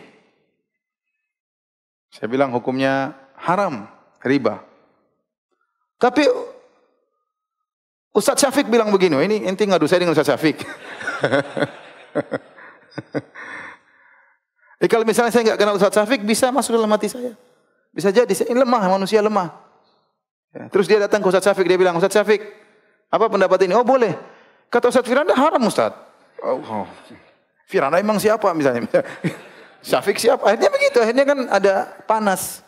Saya bilang hukumnya haram, riba. Tapi Ustaz Syafiq bilang begini, ini inti ngadu saya dengan Ustaz Syafiq. <laughs> eh, kalau misalnya saya nggak kenal Ustaz Syafiq, bisa masuk dalam hati saya. Bisa jadi, saya ini lemah, manusia lemah. Ya, terus dia datang ke Ustaz Syafiq, dia bilang, Ustaz Syafiq, apa pendapat ini? Oh boleh. Kata Ustaz Firanda, haram Ustaz. Oh, oh. Firana emang siapa misalnya? <laughs> Syafiq siapa? Akhirnya begitu, akhirnya kan ada panas.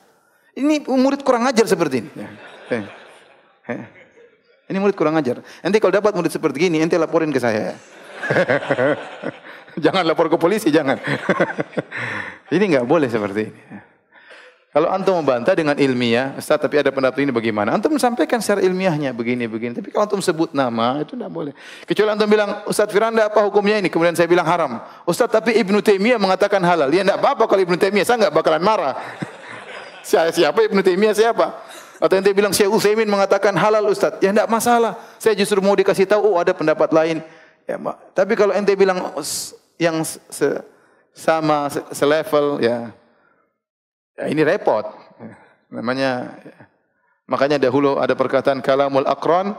Ini murid kurang ajar seperti ini. Eh. Eh. Ini murid kurang ajar. Nanti kalau dapat murid seperti ini, nanti laporin ke saya. <laughs> jangan lapor ke polisi, jangan. <laughs> ini nggak boleh seperti ini. Kalau antum membantah dengan ilmiah, Ustaz, tapi ada pendapat ini bagaimana? Antum sampaikan secara ilmiahnya begini begini. Tapi kalau antum sebut nama itu tidak boleh. Kecuali antum bilang, Ustaz Firanda apa hukumnya ini? Kemudian saya bilang haram. Ustaz, tapi Ibnu Taimiyah mengatakan halal. Ya tidak apa-apa kalau Ibnu Taimiyah, saya enggak bakalan marah. <laughs> Saya siapa Ibnu Taimiyah siapa? Atau ente bilang Syekh Utsaimin mengatakan halal Ustaz. Ya tidak masalah. Saya justru mau dikasih tahu oh ada pendapat lain. Ya, Mbak. Tapi kalau ente bilang yang se sama selevel ya Ya, ini repot. Namanya makanya dahulu ada perkataan kalamul akron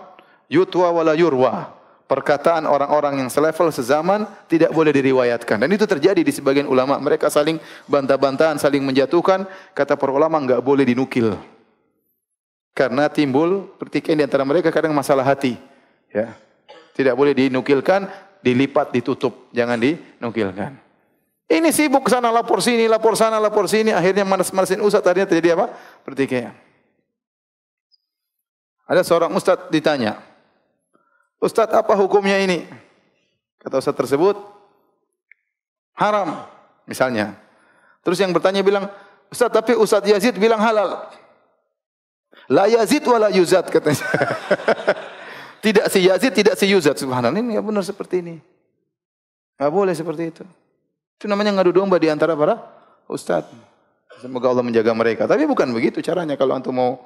yutwa wala yurwa. Perkataan orang-orang yang selevel sezaman tidak boleh diriwayatkan. Dan itu terjadi di sebagian ulama. Mereka saling bantah-bantahan, saling menjatuhkan. Kata para ulama nggak boleh dinukil. Karena timbul pertikaian di antara mereka kadang masalah hati. Ya. Tidak boleh dinukilkan, dilipat, ditutup. Jangan dinukilkan. Ini sibuk sana lapor sini, lapor sana, lapor sini. Akhirnya manas-manasin ustaz, tadinya terjadi apa? Pertikaian. Ada seorang ustaz ditanya, Ustaz apa hukumnya ini? Kata ustaz tersebut, haram misalnya. Terus yang bertanya bilang, Ustaz tapi Ustaz Yazid bilang halal. La Yazid la Yuzad katanya. <laughs> tidak si Yazid, tidak si Yuzad. Subhanallah ini tidak benar seperti ini. Tidak boleh seperti itu. Itu namanya ngadu domba di antara para ustaz. Semoga Allah menjaga mereka. Tapi bukan begitu caranya kalau antum mau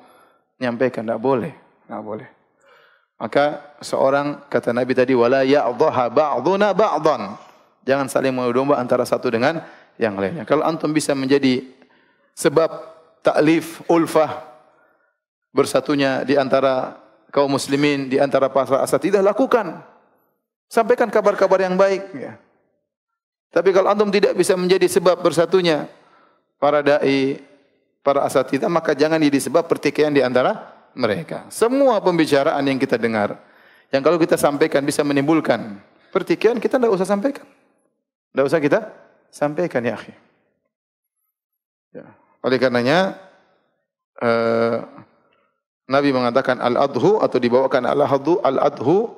nyampaikan. enggak boleh. Enggak boleh. Maka seorang kata Nabi tadi wala ya'dha ba'dhuna ba'dhan. Jangan saling mengadu domba antara satu dengan yang lainnya. Kalau antum bisa menjadi sebab taklif ulfah bersatunya di antara kaum muslimin, di antara para asatidah lakukan. Sampaikan kabar-kabar yang baik ya. Tapi kalau antum tidak bisa menjadi sebab bersatunya para dai, para asatidz, maka jangan jadi sebab pertikaian di antara mereka. Semua pembicaraan yang kita dengar, yang kalau kita sampaikan bisa menimbulkan pertikaian, kita tidak usah sampaikan. Tidak usah kita sampaikan ya akhi. Ya. Oleh karenanya eh, Nabi mengatakan al-adhu atau dibawakan al-adhu al-adhu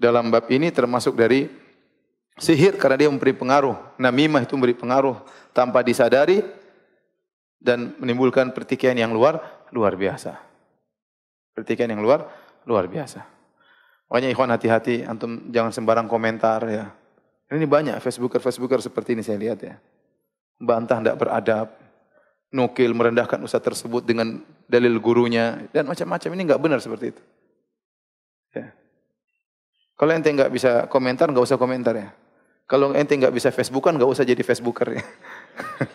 dalam bab ini termasuk dari Sihir karena dia memberi pengaruh. Namimah itu memberi pengaruh tanpa disadari dan menimbulkan pertikaian yang luar luar biasa. Pertikaian yang luar luar biasa. Makanya ikhwan hati-hati antum jangan sembarang komentar ya. Ini banyak Facebooker-Facebooker seperti ini saya lihat ya. Bantah tidak beradab, nukil merendahkan usaha tersebut dengan dalil gurunya dan macam-macam ini nggak benar seperti itu. Ya. Kalau ente nggak bisa komentar, nggak usah komentar ya. Kalau ente nggak bisa Facebookan, nggak usah jadi Facebooker.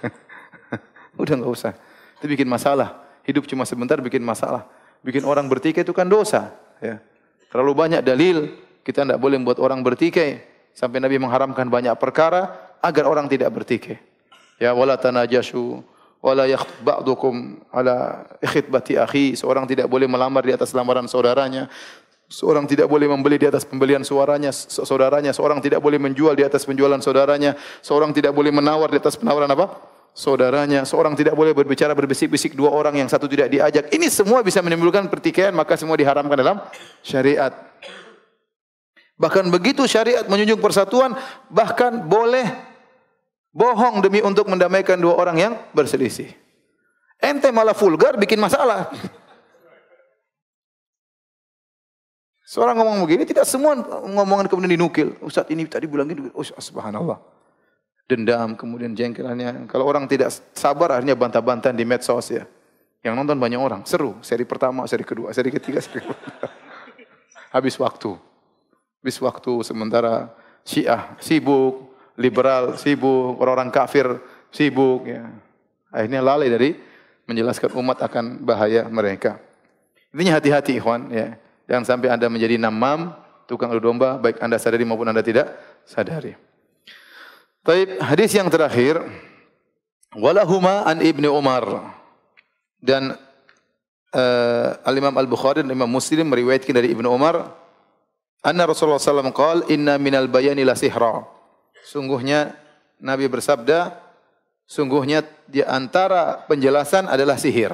<laughs> Udah nggak usah. Itu bikin masalah. Hidup cuma sebentar bikin masalah. Bikin orang bertikai itu kan dosa. Ya. Terlalu banyak dalil. Kita tidak boleh membuat orang bertikai. Sampai Nabi mengharamkan banyak perkara agar orang tidak bertikai. Ya wala tanajashu wala yakhtub ala khitbati akhi. Seorang tidak boleh melamar di atas lamaran saudaranya. Seorang tidak boleh membeli di atas pembelian suaranya, saudaranya. Seorang tidak boleh menjual di atas penjualan saudaranya. Seorang tidak boleh menawar di atas penawaran apa? Saudaranya. Seorang tidak boleh berbicara berbisik-bisik dua orang yang satu tidak diajak. Ini semua bisa menimbulkan pertikaian, maka semua diharamkan dalam syariat. Bahkan begitu syariat menjunjung persatuan, bahkan boleh bohong demi untuk mendamaikan dua orang yang berselisih. Ente malah vulgar bikin masalah. Seorang ngomong begini, tidak semua ngomongan kemudian dinukil. Ustaz ini tadi bilang gini, oh, subhanallah. Dendam, kemudian jengkelannya. Kalau orang tidak sabar, akhirnya bantah-bantahan di medsos ya. Yang nonton banyak orang. Seru. Seri pertama, seri kedua, seri ketiga, seri kedua. <laughs> Habis waktu. Habis waktu sementara syiah sibuk, liberal sibuk, orang-orang kafir sibuk. ya Akhirnya lalai dari menjelaskan umat akan bahaya mereka. Intinya hati-hati ikhwan ya. Jangan sampai anda menjadi namam, tukang adu domba, baik anda sadari maupun anda tidak sadari. Taib hadis yang terakhir, walahuma an ibni Umar dan uh, eh, al Imam Al Bukhari dan Imam Muslim meriwayatkan dari ibnu Umar, anna Rasulullah Sallam kal inna min al bayani la sihra. Sungguhnya Nabi bersabda, sungguhnya di antara penjelasan adalah sihir.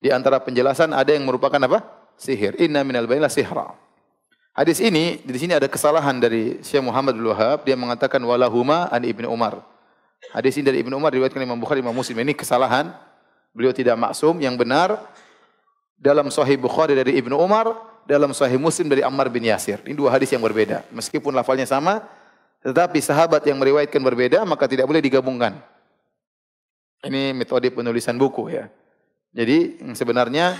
Di antara penjelasan ada yang merupakan apa? sihir. Inna minal baila sihra. Hadis ini di sini ada kesalahan dari Syekh Muhammad bin Wahab dia mengatakan walahuma an ibn Umar. Hadis ini dari Ibnu Umar diriwayatkan Imam Bukhari Imam Muslim. Ini kesalahan. Beliau tidak maksum yang benar dalam Sahih Bukhari dari Ibnu Umar, dalam Sahih Muslim dari Ammar bin Yasir. Ini dua hadis yang berbeda. Meskipun lafalnya sama, tetapi sahabat yang meriwayatkan berbeda maka tidak boleh digabungkan. Ini metode penulisan buku ya. Jadi sebenarnya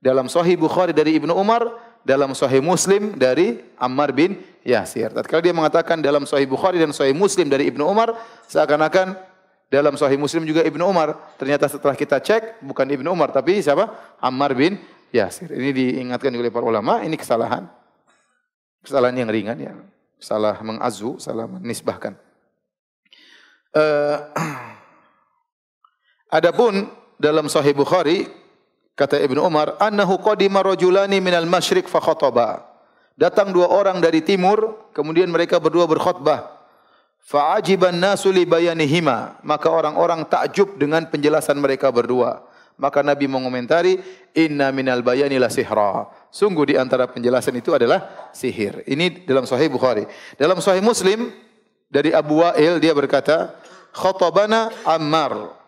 dalam Sahih Bukhari dari Ibnu Umar, dalam Sahih Muslim dari Ammar bin Yasir. Tatkala dia mengatakan dalam Sahih Bukhari dan Sahih Muslim dari Ibnu Umar, seakan-akan dalam Sahih Muslim juga Ibnu Umar. Ternyata setelah kita cek bukan Ibnu Umar tapi siapa? Ammar bin Yasir. Ini diingatkan oleh para ulama, ini kesalahan. Kesalahan yang ringan ya. Salah mengazu, salah menisbahkan. Uh, <clears throat> Adapun dalam Sahih Bukhari Kata Ibnu Umar, "Annahu qadima rajulani minal masyriq fa Datang dua orang dari timur, kemudian mereka berdua berkhutbah. Fa'ajiban nasu li bayanihima, maka orang-orang takjub dengan penjelasan mereka berdua. Maka Nabi mengomentari, "Inna minal bayani la sihra." Sungguh di antara penjelasan itu adalah sihir. Ini dalam Sahih Bukhari. Dalam Sahih Muslim dari Abu Wa'il dia berkata, "Khatabana Ammar."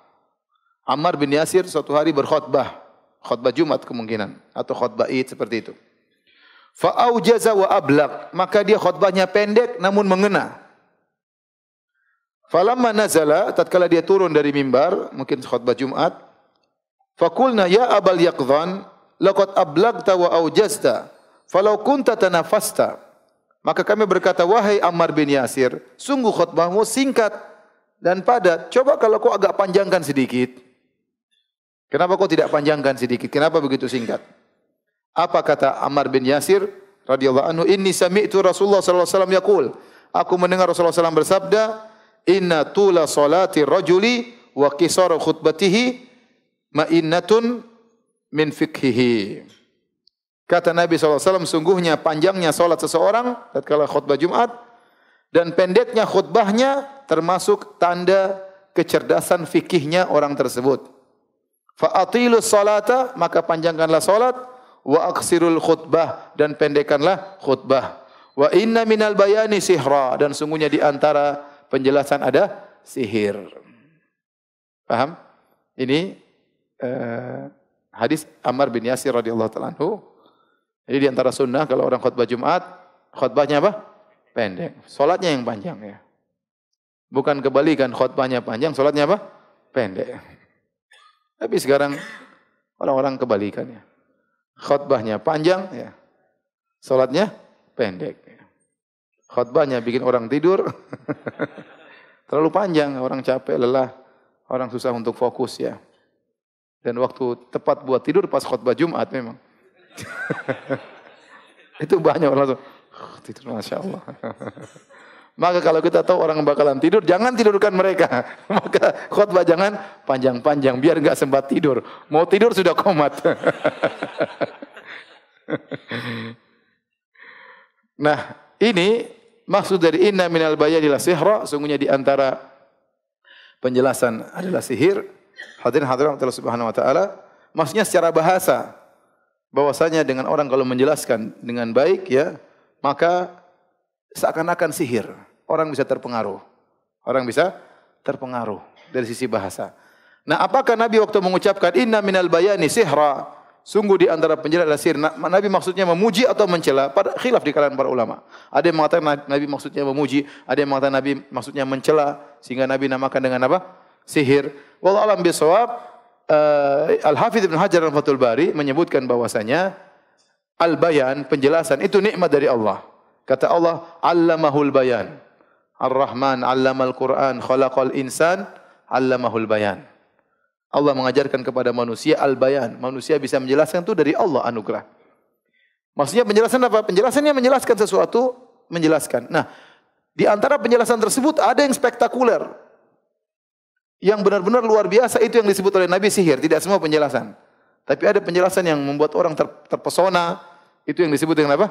Ammar bin Yasir suatu hari berkhutbah khutbah Jumat kemungkinan atau khutbah Id seperti itu. Fa wa ablaq, maka dia khutbahnya pendek namun mengena. Falamma nazala, tatkala dia turun dari mimbar, mungkin khutbah Jumat, fakulna ya abal yaqdhan, laqad ablagta wa aujazta, falau kunta tanafasta. Maka kami berkata, wahai Ammar bin Yasir, sungguh khutbahmu singkat dan padat. Coba kalau kau agak panjangkan sedikit. Kenapa kau tidak panjangkan sedikit? Kenapa begitu singkat? Apa kata Ammar bin Yasir radhiyallahu anhu, "Inni sami'tu Rasulullah sallallahu alaihi wasallam yaqul, aku mendengar Rasulullah SAW bersabda, "Inna tula salati rajuli wa kisaru khutbatihi ma'innatun min fikhihi." Kata Nabi SAW, sungguhnya panjangnya solat seseorang, tatkala khutbah Jumat, dan pendeknya khutbahnya termasuk tanda kecerdasan fikihnya orang tersebut atilus salata, maka panjangkanlah salat. Wa aksirul khutbah, dan pendekkanlah khutbah. Wa inna minal bayani sihra, dan sungguhnya di antara penjelasan ada sihir. Paham? Ini eh, hadis Ammar bin Yasir radhiyallahu taala anhu. Jadi di antara sunnah kalau orang khutbah Jumat, khutbahnya apa? Pendek. Salatnya yang panjang ya. Bukan kebalikan khutbahnya panjang, salatnya apa? Pendek. Tapi sekarang orang-orang kebalikannya. Khotbahnya panjang, ya. Salatnya pendek. Ya. Khotbahnya bikin orang tidur. <laughs> Terlalu panjang, orang capek, lelah, orang susah untuk fokus ya. Dan waktu tepat buat tidur pas khotbah Jumat memang. <laughs> Itu banyak orang langsung, oh, tidur Masya Allah. <laughs> Maka kalau kita tahu orang bakalan tidur, jangan tidurkan mereka. <laughs> Maka khutbah jangan panjang-panjang, biar nggak sempat tidur. Mau tidur sudah komat. <laughs> nah, ini maksud dari inna minal bayi adalah sihra, sungguhnya di antara penjelasan adalah sihir. Hadirin hadirat Allah Subhanahu wa taala, maksudnya secara bahasa bahwasanya dengan orang kalau menjelaskan dengan baik ya, maka seakan-akan sihir. Orang bisa terpengaruh. Orang bisa terpengaruh dari sisi bahasa. Nah, apakah Nabi waktu mengucapkan inna minal bayani sihra, sungguh di antara penjelasan adalah sihir. Nah, Nabi maksudnya memuji atau mencela? Pada khilaf di kalangan para ulama. Ada yang mengatakan Nabi maksudnya memuji, ada yang mengatakan Nabi maksudnya mencela sehingga Nabi namakan dengan apa? Sihir. Wallahu alam bisawab. Uh, eh, Al-Hafidz bin Hajar Al-Fathul Bari menyebutkan bahwasanya al-bayan penjelasan itu nikmat dari Allah. Kata Allah, "Allamahul bayan." Ar-Rahman 'allamal Qur'an, khalaqal insan 'allamahul bayan. Allah mengajarkan kepada manusia al-bayan. Manusia bisa menjelaskan itu dari Allah anugerah. Maksudnya penjelasan apa? Penjelasannya menjelaskan sesuatu, menjelaskan. Nah, di antara penjelasan tersebut ada yang spektakuler. Yang benar-benar luar biasa itu yang disebut oleh Nabi sihir, tidak semua penjelasan. Tapi ada penjelasan yang membuat orang terpesona, itu yang disebut dengan apa?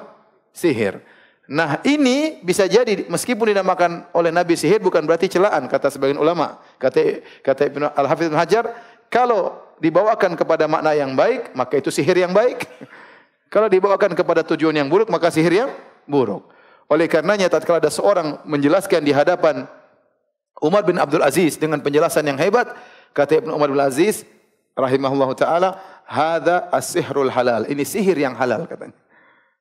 Sihir. Nah ini bisa jadi meskipun dinamakan oleh Nabi sihir bukan berarti celaan kata sebagian ulama. Kata kata Ibn Al Hafidh Ibn Hajar kalau dibawakan kepada makna yang baik maka itu sihir yang baik. <laughs> kalau dibawakan kepada tujuan yang buruk maka sihir yang buruk. Oleh karenanya tatkala ada seorang menjelaskan di hadapan Umar bin Abdul Aziz dengan penjelasan yang hebat kata Ibn Umar bin Aziz rahimahullah taala hadza as-sihrul halal. Ini sihir yang halal katanya.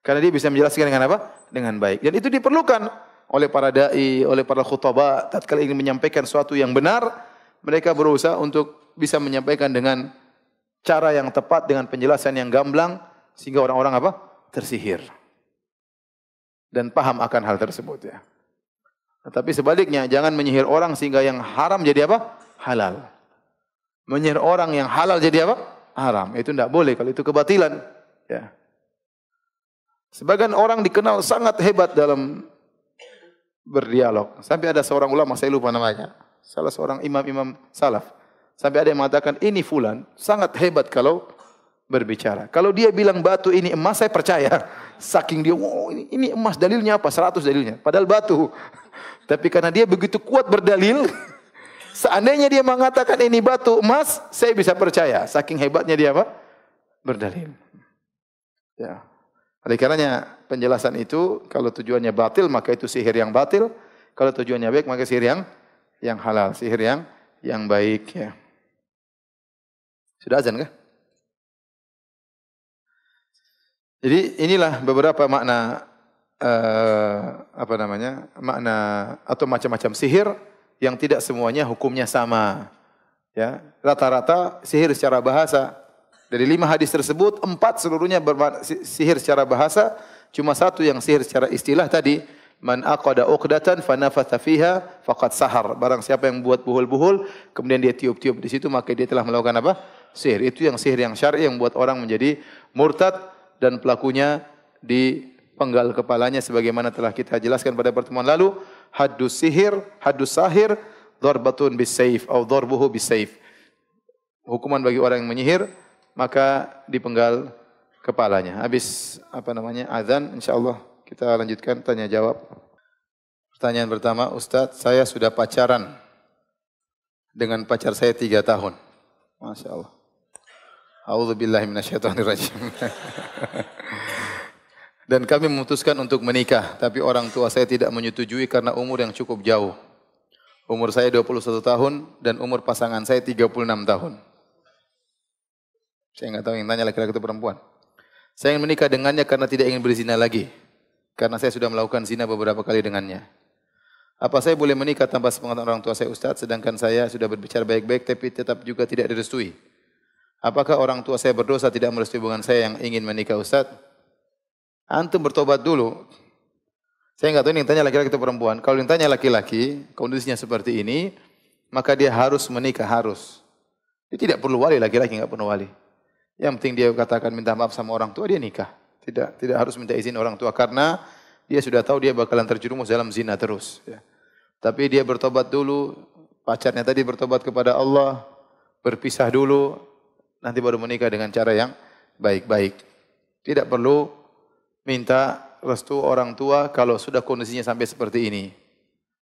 Karena dia bisa menjelaskan dengan apa? Dengan baik. Dan itu diperlukan oleh para dai, oleh para khutbah. Tatkala ingin menyampaikan sesuatu yang benar, mereka berusaha untuk bisa menyampaikan dengan cara yang tepat, dengan penjelasan yang gamblang, sehingga orang-orang apa? Tersihir. Dan paham akan hal tersebut ya. Tetapi sebaliknya, jangan menyihir orang sehingga yang haram jadi apa? Halal. Menyihir orang yang halal jadi apa? Haram. Itu tidak boleh kalau itu kebatilan. Ya. Sebagian orang dikenal sangat hebat dalam berdialog. Sampai ada seorang ulama, saya lupa namanya. Salah seorang imam-imam salaf. Sampai ada yang mengatakan, ini fulan sangat hebat kalau berbicara. Kalau dia bilang batu ini emas, saya percaya. <laughs> Saking dia, wow, ini, emas. Dalilnya apa? Seratus dalilnya. Padahal batu. <laughs> Tapi karena dia begitu kuat berdalil, <laughs> seandainya dia mengatakan ini batu emas, saya bisa percaya. Saking hebatnya dia apa? Berdalil. Ya. Oleh karenanya penjelasan itu kalau tujuannya batil maka itu sihir yang batil, kalau tujuannya baik maka sihir yang yang halal, sihir yang yang baik ya. Sudah azan kah? Jadi inilah beberapa makna uh, apa namanya? makna atau macam-macam sihir yang tidak semuanya hukumnya sama. Ya, rata-rata sihir secara bahasa dari lima hadis tersebut, empat seluruhnya sihir secara bahasa, cuma satu yang sihir secara istilah tadi, man aqada uqdatan fanafatha fiha faqad sahar. Barang siapa yang buat buhul-buhul, kemudian dia tiup-tiup di situ, maka dia telah melakukan apa? Sihir. Itu yang sihir yang syar'i yang buat orang menjadi murtad dan pelakunya di penggal kepalanya sebagaimana telah kita jelaskan pada pertemuan lalu Hadus sihir hadus sahir darbatun bisayf atau darbuhu bisayf hukuman bagi orang yang menyihir maka dipenggal kepalanya. Habis apa namanya? azan Allah kita lanjutkan tanya jawab. Pertanyaan pertama, Ustadz, saya sudah pacaran dengan pacar saya tiga tahun. Masya Allah. A'udzubillahiminasyaitonirrajim. <laughs> Dan kami memutuskan untuk menikah, tapi orang tua saya tidak menyetujui karena umur yang cukup jauh. Umur saya 21 tahun dan umur pasangan saya 36 tahun. Saya nggak tahu yang tanya laki-laki atau perempuan. Saya ingin menikah dengannya karena tidak ingin berzina lagi. Karena saya sudah melakukan zina beberapa kali dengannya. Apa saya boleh menikah tanpa sepengetahuan orang tua saya Ustaz, sedangkan saya sudah berbicara baik-baik tapi tetap juga tidak direstui? Apakah orang tua saya berdosa tidak merestui hubungan saya yang ingin menikah Ustaz? Antum bertobat dulu. Saya nggak tahu ini yang tanya laki-laki atau perempuan. Kalau yang tanya laki-laki, kondisinya seperti ini, maka dia harus menikah, harus. Dia tidak perlu wali laki-laki, nggak -laki, perlu wali. Yang penting dia katakan minta maaf sama orang tua, dia nikah. Tidak tidak harus minta izin orang tua karena dia sudah tahu dia bakalan terjerumus dalam zina terus. Ya. Tapi dia bertobat dulu, pacarnya tadi bertobat kepada Allah, berpisah dulu, nanti baru menikah dengan cara yang baik-baik. Tidak perlu minta restu orang tua kalau sudah kondisinya sampai seperti ini.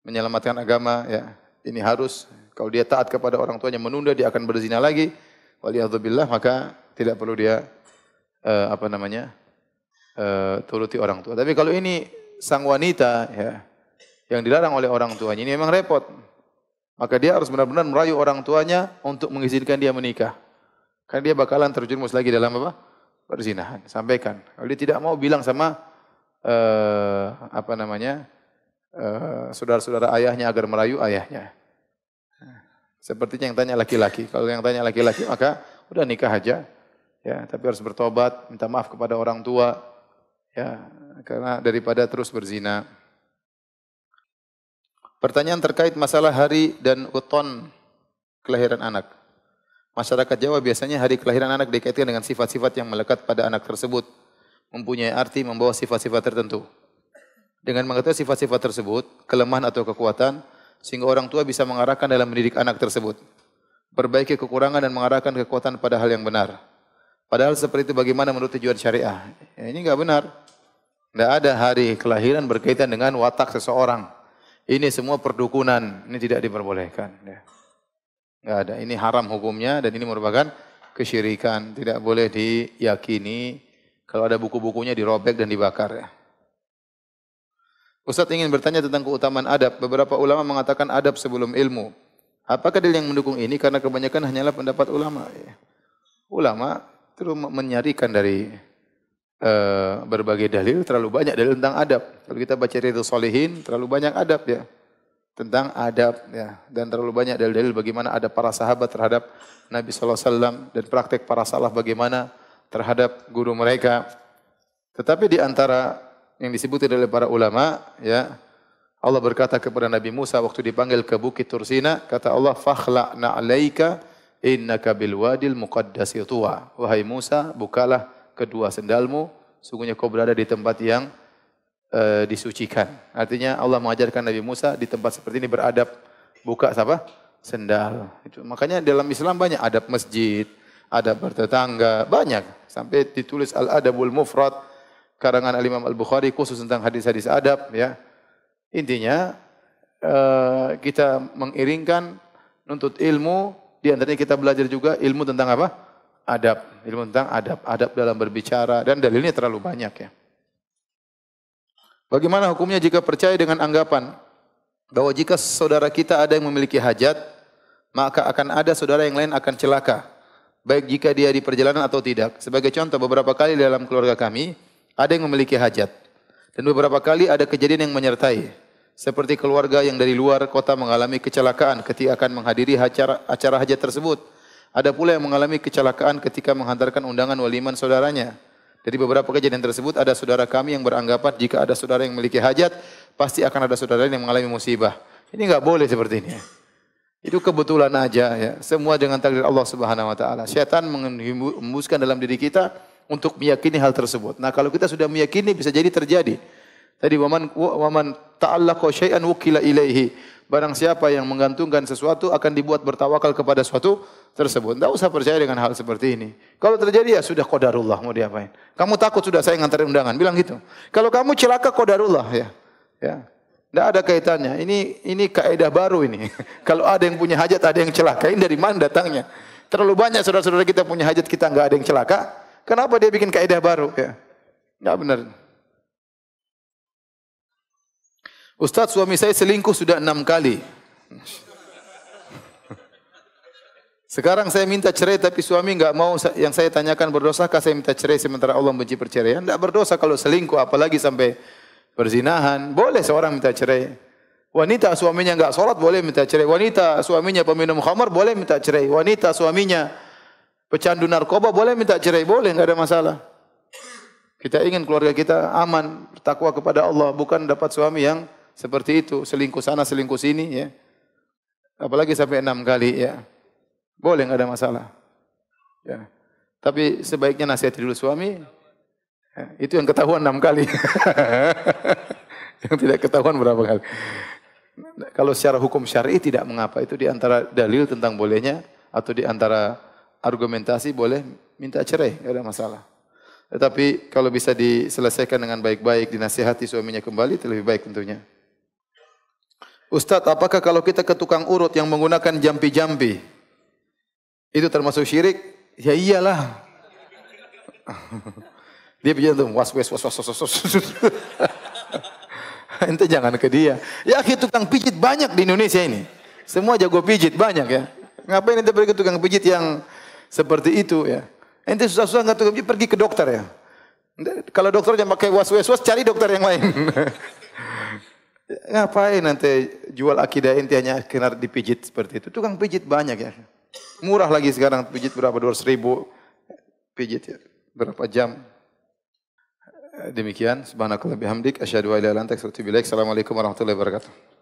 Menyelamatkan agama, ya ini harus kalau dia taat kepada orang tuanya menunda dia akan berzina lagi. Waliyahzubillah maka tidak perlu dia uh, apa namanya? Uh, turuti orang tua. Tapi kalau ini sang wanita ya yang dilarang oleh orang tuanya ini memang repot. Maka dia harus benar-benar merayu orang tuanya untuk mengizinkan dia menikah. Karena dia bakalan terjun terjerumus lagi dalam apa? Perzinahan. Sampaikan. Kalau dia tidak mau bilang sama uh, apa namanya? saudara-saudara ayahnya agar merayu ayahnya. seperti yang tanya laki-laki. Kalau yang tanya laki-laki maka udah nikah aja ya tapi harus bertobat minta maaf kepada orang tua ya karena daripada terus berzina pertanyaan terkait masalah hari dan weton kelahiran anak masyarakat Jawa biasanya hari kelahiran anak dikaitkan dengan sifat-sifat yang melekat pada anak tersebut mempunyai arti membawa sifat-sifat tertentu dengan mengetahui sifat-sifat tersebut kelemahan atau kekuatan sehingga orang tua bisa mengarahkan dalam mendidik anak tersebut perbaiki kekurangan dan mengarahkan kekuatan pada hal yang benar. Padahal seperti itu bagaimana menurut tujuan syariah? Ya, ini enggak benar. Enggak ada hari kelahiran berkaitan dengan watak seseorang. Ini semua perdukunan, ini tidak diperbolehkan. Ya. Nggak ada. Ini haram hukumnya dan ini merupakan kesyirikan. Tidak boleh diyakini. Kalau ada buku-bukunya dirobek dan dibakar. Ya. Ustaz ingin bertanya tentang keutamaan adab. Beberapa ulama mengatakan adab sebelum ilmu. Apakah dalil yang mendukung ini? Karena kebanyakan hanyalah pendapat ulama. Ya. Ulama terus menyarikan dari uh, berbagai dalil, terlalu banyak dalil tentang adab. Kalau kita baca Riyadhus Shalihin, terlalu banyak adab ya. Tentang adab ya dan terlalu banyak dalil-dalil bagaimana ada para sahabat terhadap Nabi Shallallahu alaihi wasallam dan praktek para salaf bagaimana terhadap guru mereka. Tetapi di antara yang disebut oleh para ulama ya Allah berkata kepada Nabi Musa waktu dipanggil ke Bukit Tursina, kata Allah, "Fakhla na'laika innaka bil wadil muqaddasi tuwa. Wahai Musa, bukalah kedua sendalmu, sungguhnya kau berada di tempat yang e, disucikan. Artinya Allah mengajarkan Nabi Musa di tempat seperti ini beradab, buka apa? Sendal. Itu. Makanya dalam Islam banyak adab masjid, adab bertetangga, banyak. Sampai ditulis Al-Adabul Mufrad, karangan Al-Imam Al-Bukhari khusus tentang hadis-hadis adab. ya Intinya, e, kita mengiringkan nuntut ilmu di antaranya kita belajar juga ilmu tentang apa? Adab. Ilmu tentang adab. Adab dalam berbicara. Dan dalilnya terlalu banyak ya. Bagaimana hukumnya jika percaya dengan anggapan bahwa jika saudara kita ada yang memiliki hajat, maka akan ada saudara yang lain akan celaka, baik jika dia di perjalanan atau tidak. Sebagai contoh, beberapa kali dalam keluarga kami ada yang memiliki hajat dan beberapa kali ada kejadian yang menyertai seperti keluarga yang dari luar kota mengalami kecelakaan ketika akan menghadiri acara, acara hajat tersebut. Ada pula yang mengalami kecelakaan ketika menghantarkan undangan waliman saudaranya. Dari beberapa kejadian tersebut ada saudara kami yang beranggapan jika ada saudara yang memiliki hajat, pasti akan ada saudara yang mengalami musibah. Ini nggak boleh seperti ini. Ya. Itu kebetulan aja ya. Semua dengan takdir Allah Subhanahu wa taala. Syaitan menghembuskan dalam diri kita untuk meyakini hal tersebut. Nah, kalau kita sudah meyakini bisa jadi terjadi. Tadi waman waman ta'allaqa syai'an wukila ilaihi. Barang siapa yang menggantungkan sesuatu akan dibuat bertawakal kepada sesuatu tersebut. Tidak usah percaya dengan hal seperti ini. Kalau terjadi ya sudah qadarullah mau diapain. Kamu takut sudah saya ngantar undangan, bilang gitu. Kalau kamu celaka qadarullah ya. Ya. Tidak ada kaitannya. Ini ini kaidah baru ini. <laughs> Kalau ada yang punya hajat, ada yang celaka. Ini dari mana datangnya? Terlalu banyak saudara-saudara kita punya hajat kita nggak ada yang celaka. Kenapa dia bikin kaidah baru? Ya, nggak benar. Ustaz suami saya selingkuh sudah enam kali. Sekarang saya minta cerai tapi suami nggak mau yang saya tanyakan berdosakah saya minta cerai sementara Allah benci perceraian? Tidak berdosa kalau selingkuh apalagi sampai perzinahan. Boleh seorang minta cerai. Wanita suaminya nggak sholat boleh minta cerai. Wanita suaminya peminum khamar boleh minta cerai. Wanita suaminya pecandu narkoba boleh minta cerai. Boleh nggak ada masalah. Kita ingin keluarga kita aman, bertakwa kepada Allah, bukan dapat suami yang seperti itu, selingkuh sana, selingkuh sini ya. Apalagi sampai enam kali ya. Boleh nggak ada masalah. Ya. Tapi sebaiknya nasihat dulu suami. Ya, itu yang ketahuan enam kali. <laughs> yang tidak ketahuan berapa kali. Kalau secara hukum syar'i tidak mengapa itu diantara dalil tentang bolehnya atau diantara argumentasi boleh minta cerai, nggak ada masalah. Tetapi kalau bisa diselesaikan dengan baik-baik, dinasihati suaminya kembali, itu lebih baik tentunya. Ustaz, apakah kalau kita ke tukang urut yang menggunakan jampi-jampi, itu termasuk syirik? Ya iyalah. <laughs> dia bilang tuh, was was was was was was. <laughs> Ente jangan ke dia. Ya akhir tukang pijit banyak di Indonesia ini. Semua jago pijit banyak ya. Ngapain ente pergi ke tukang pijit yang seperti itu ya? Ente susah-susah nggak tukang pijit pergi ke dokter ya. Kalau dokter dokternya pakai was was was cari dokter yang lain. <laughs> Ngapain nanti jual akidah inti hanya kenar dipijit seperti itu. Tukang pijit banyak ya. Murah lagi sekarang pijit berapa? 200 ribu pijit ya. Berapa jam? Demikian. Subhanakallah bihamdik. Asyadu wa ilaha lantak. Assalamualaikum warahmatullahi wabarakatuh.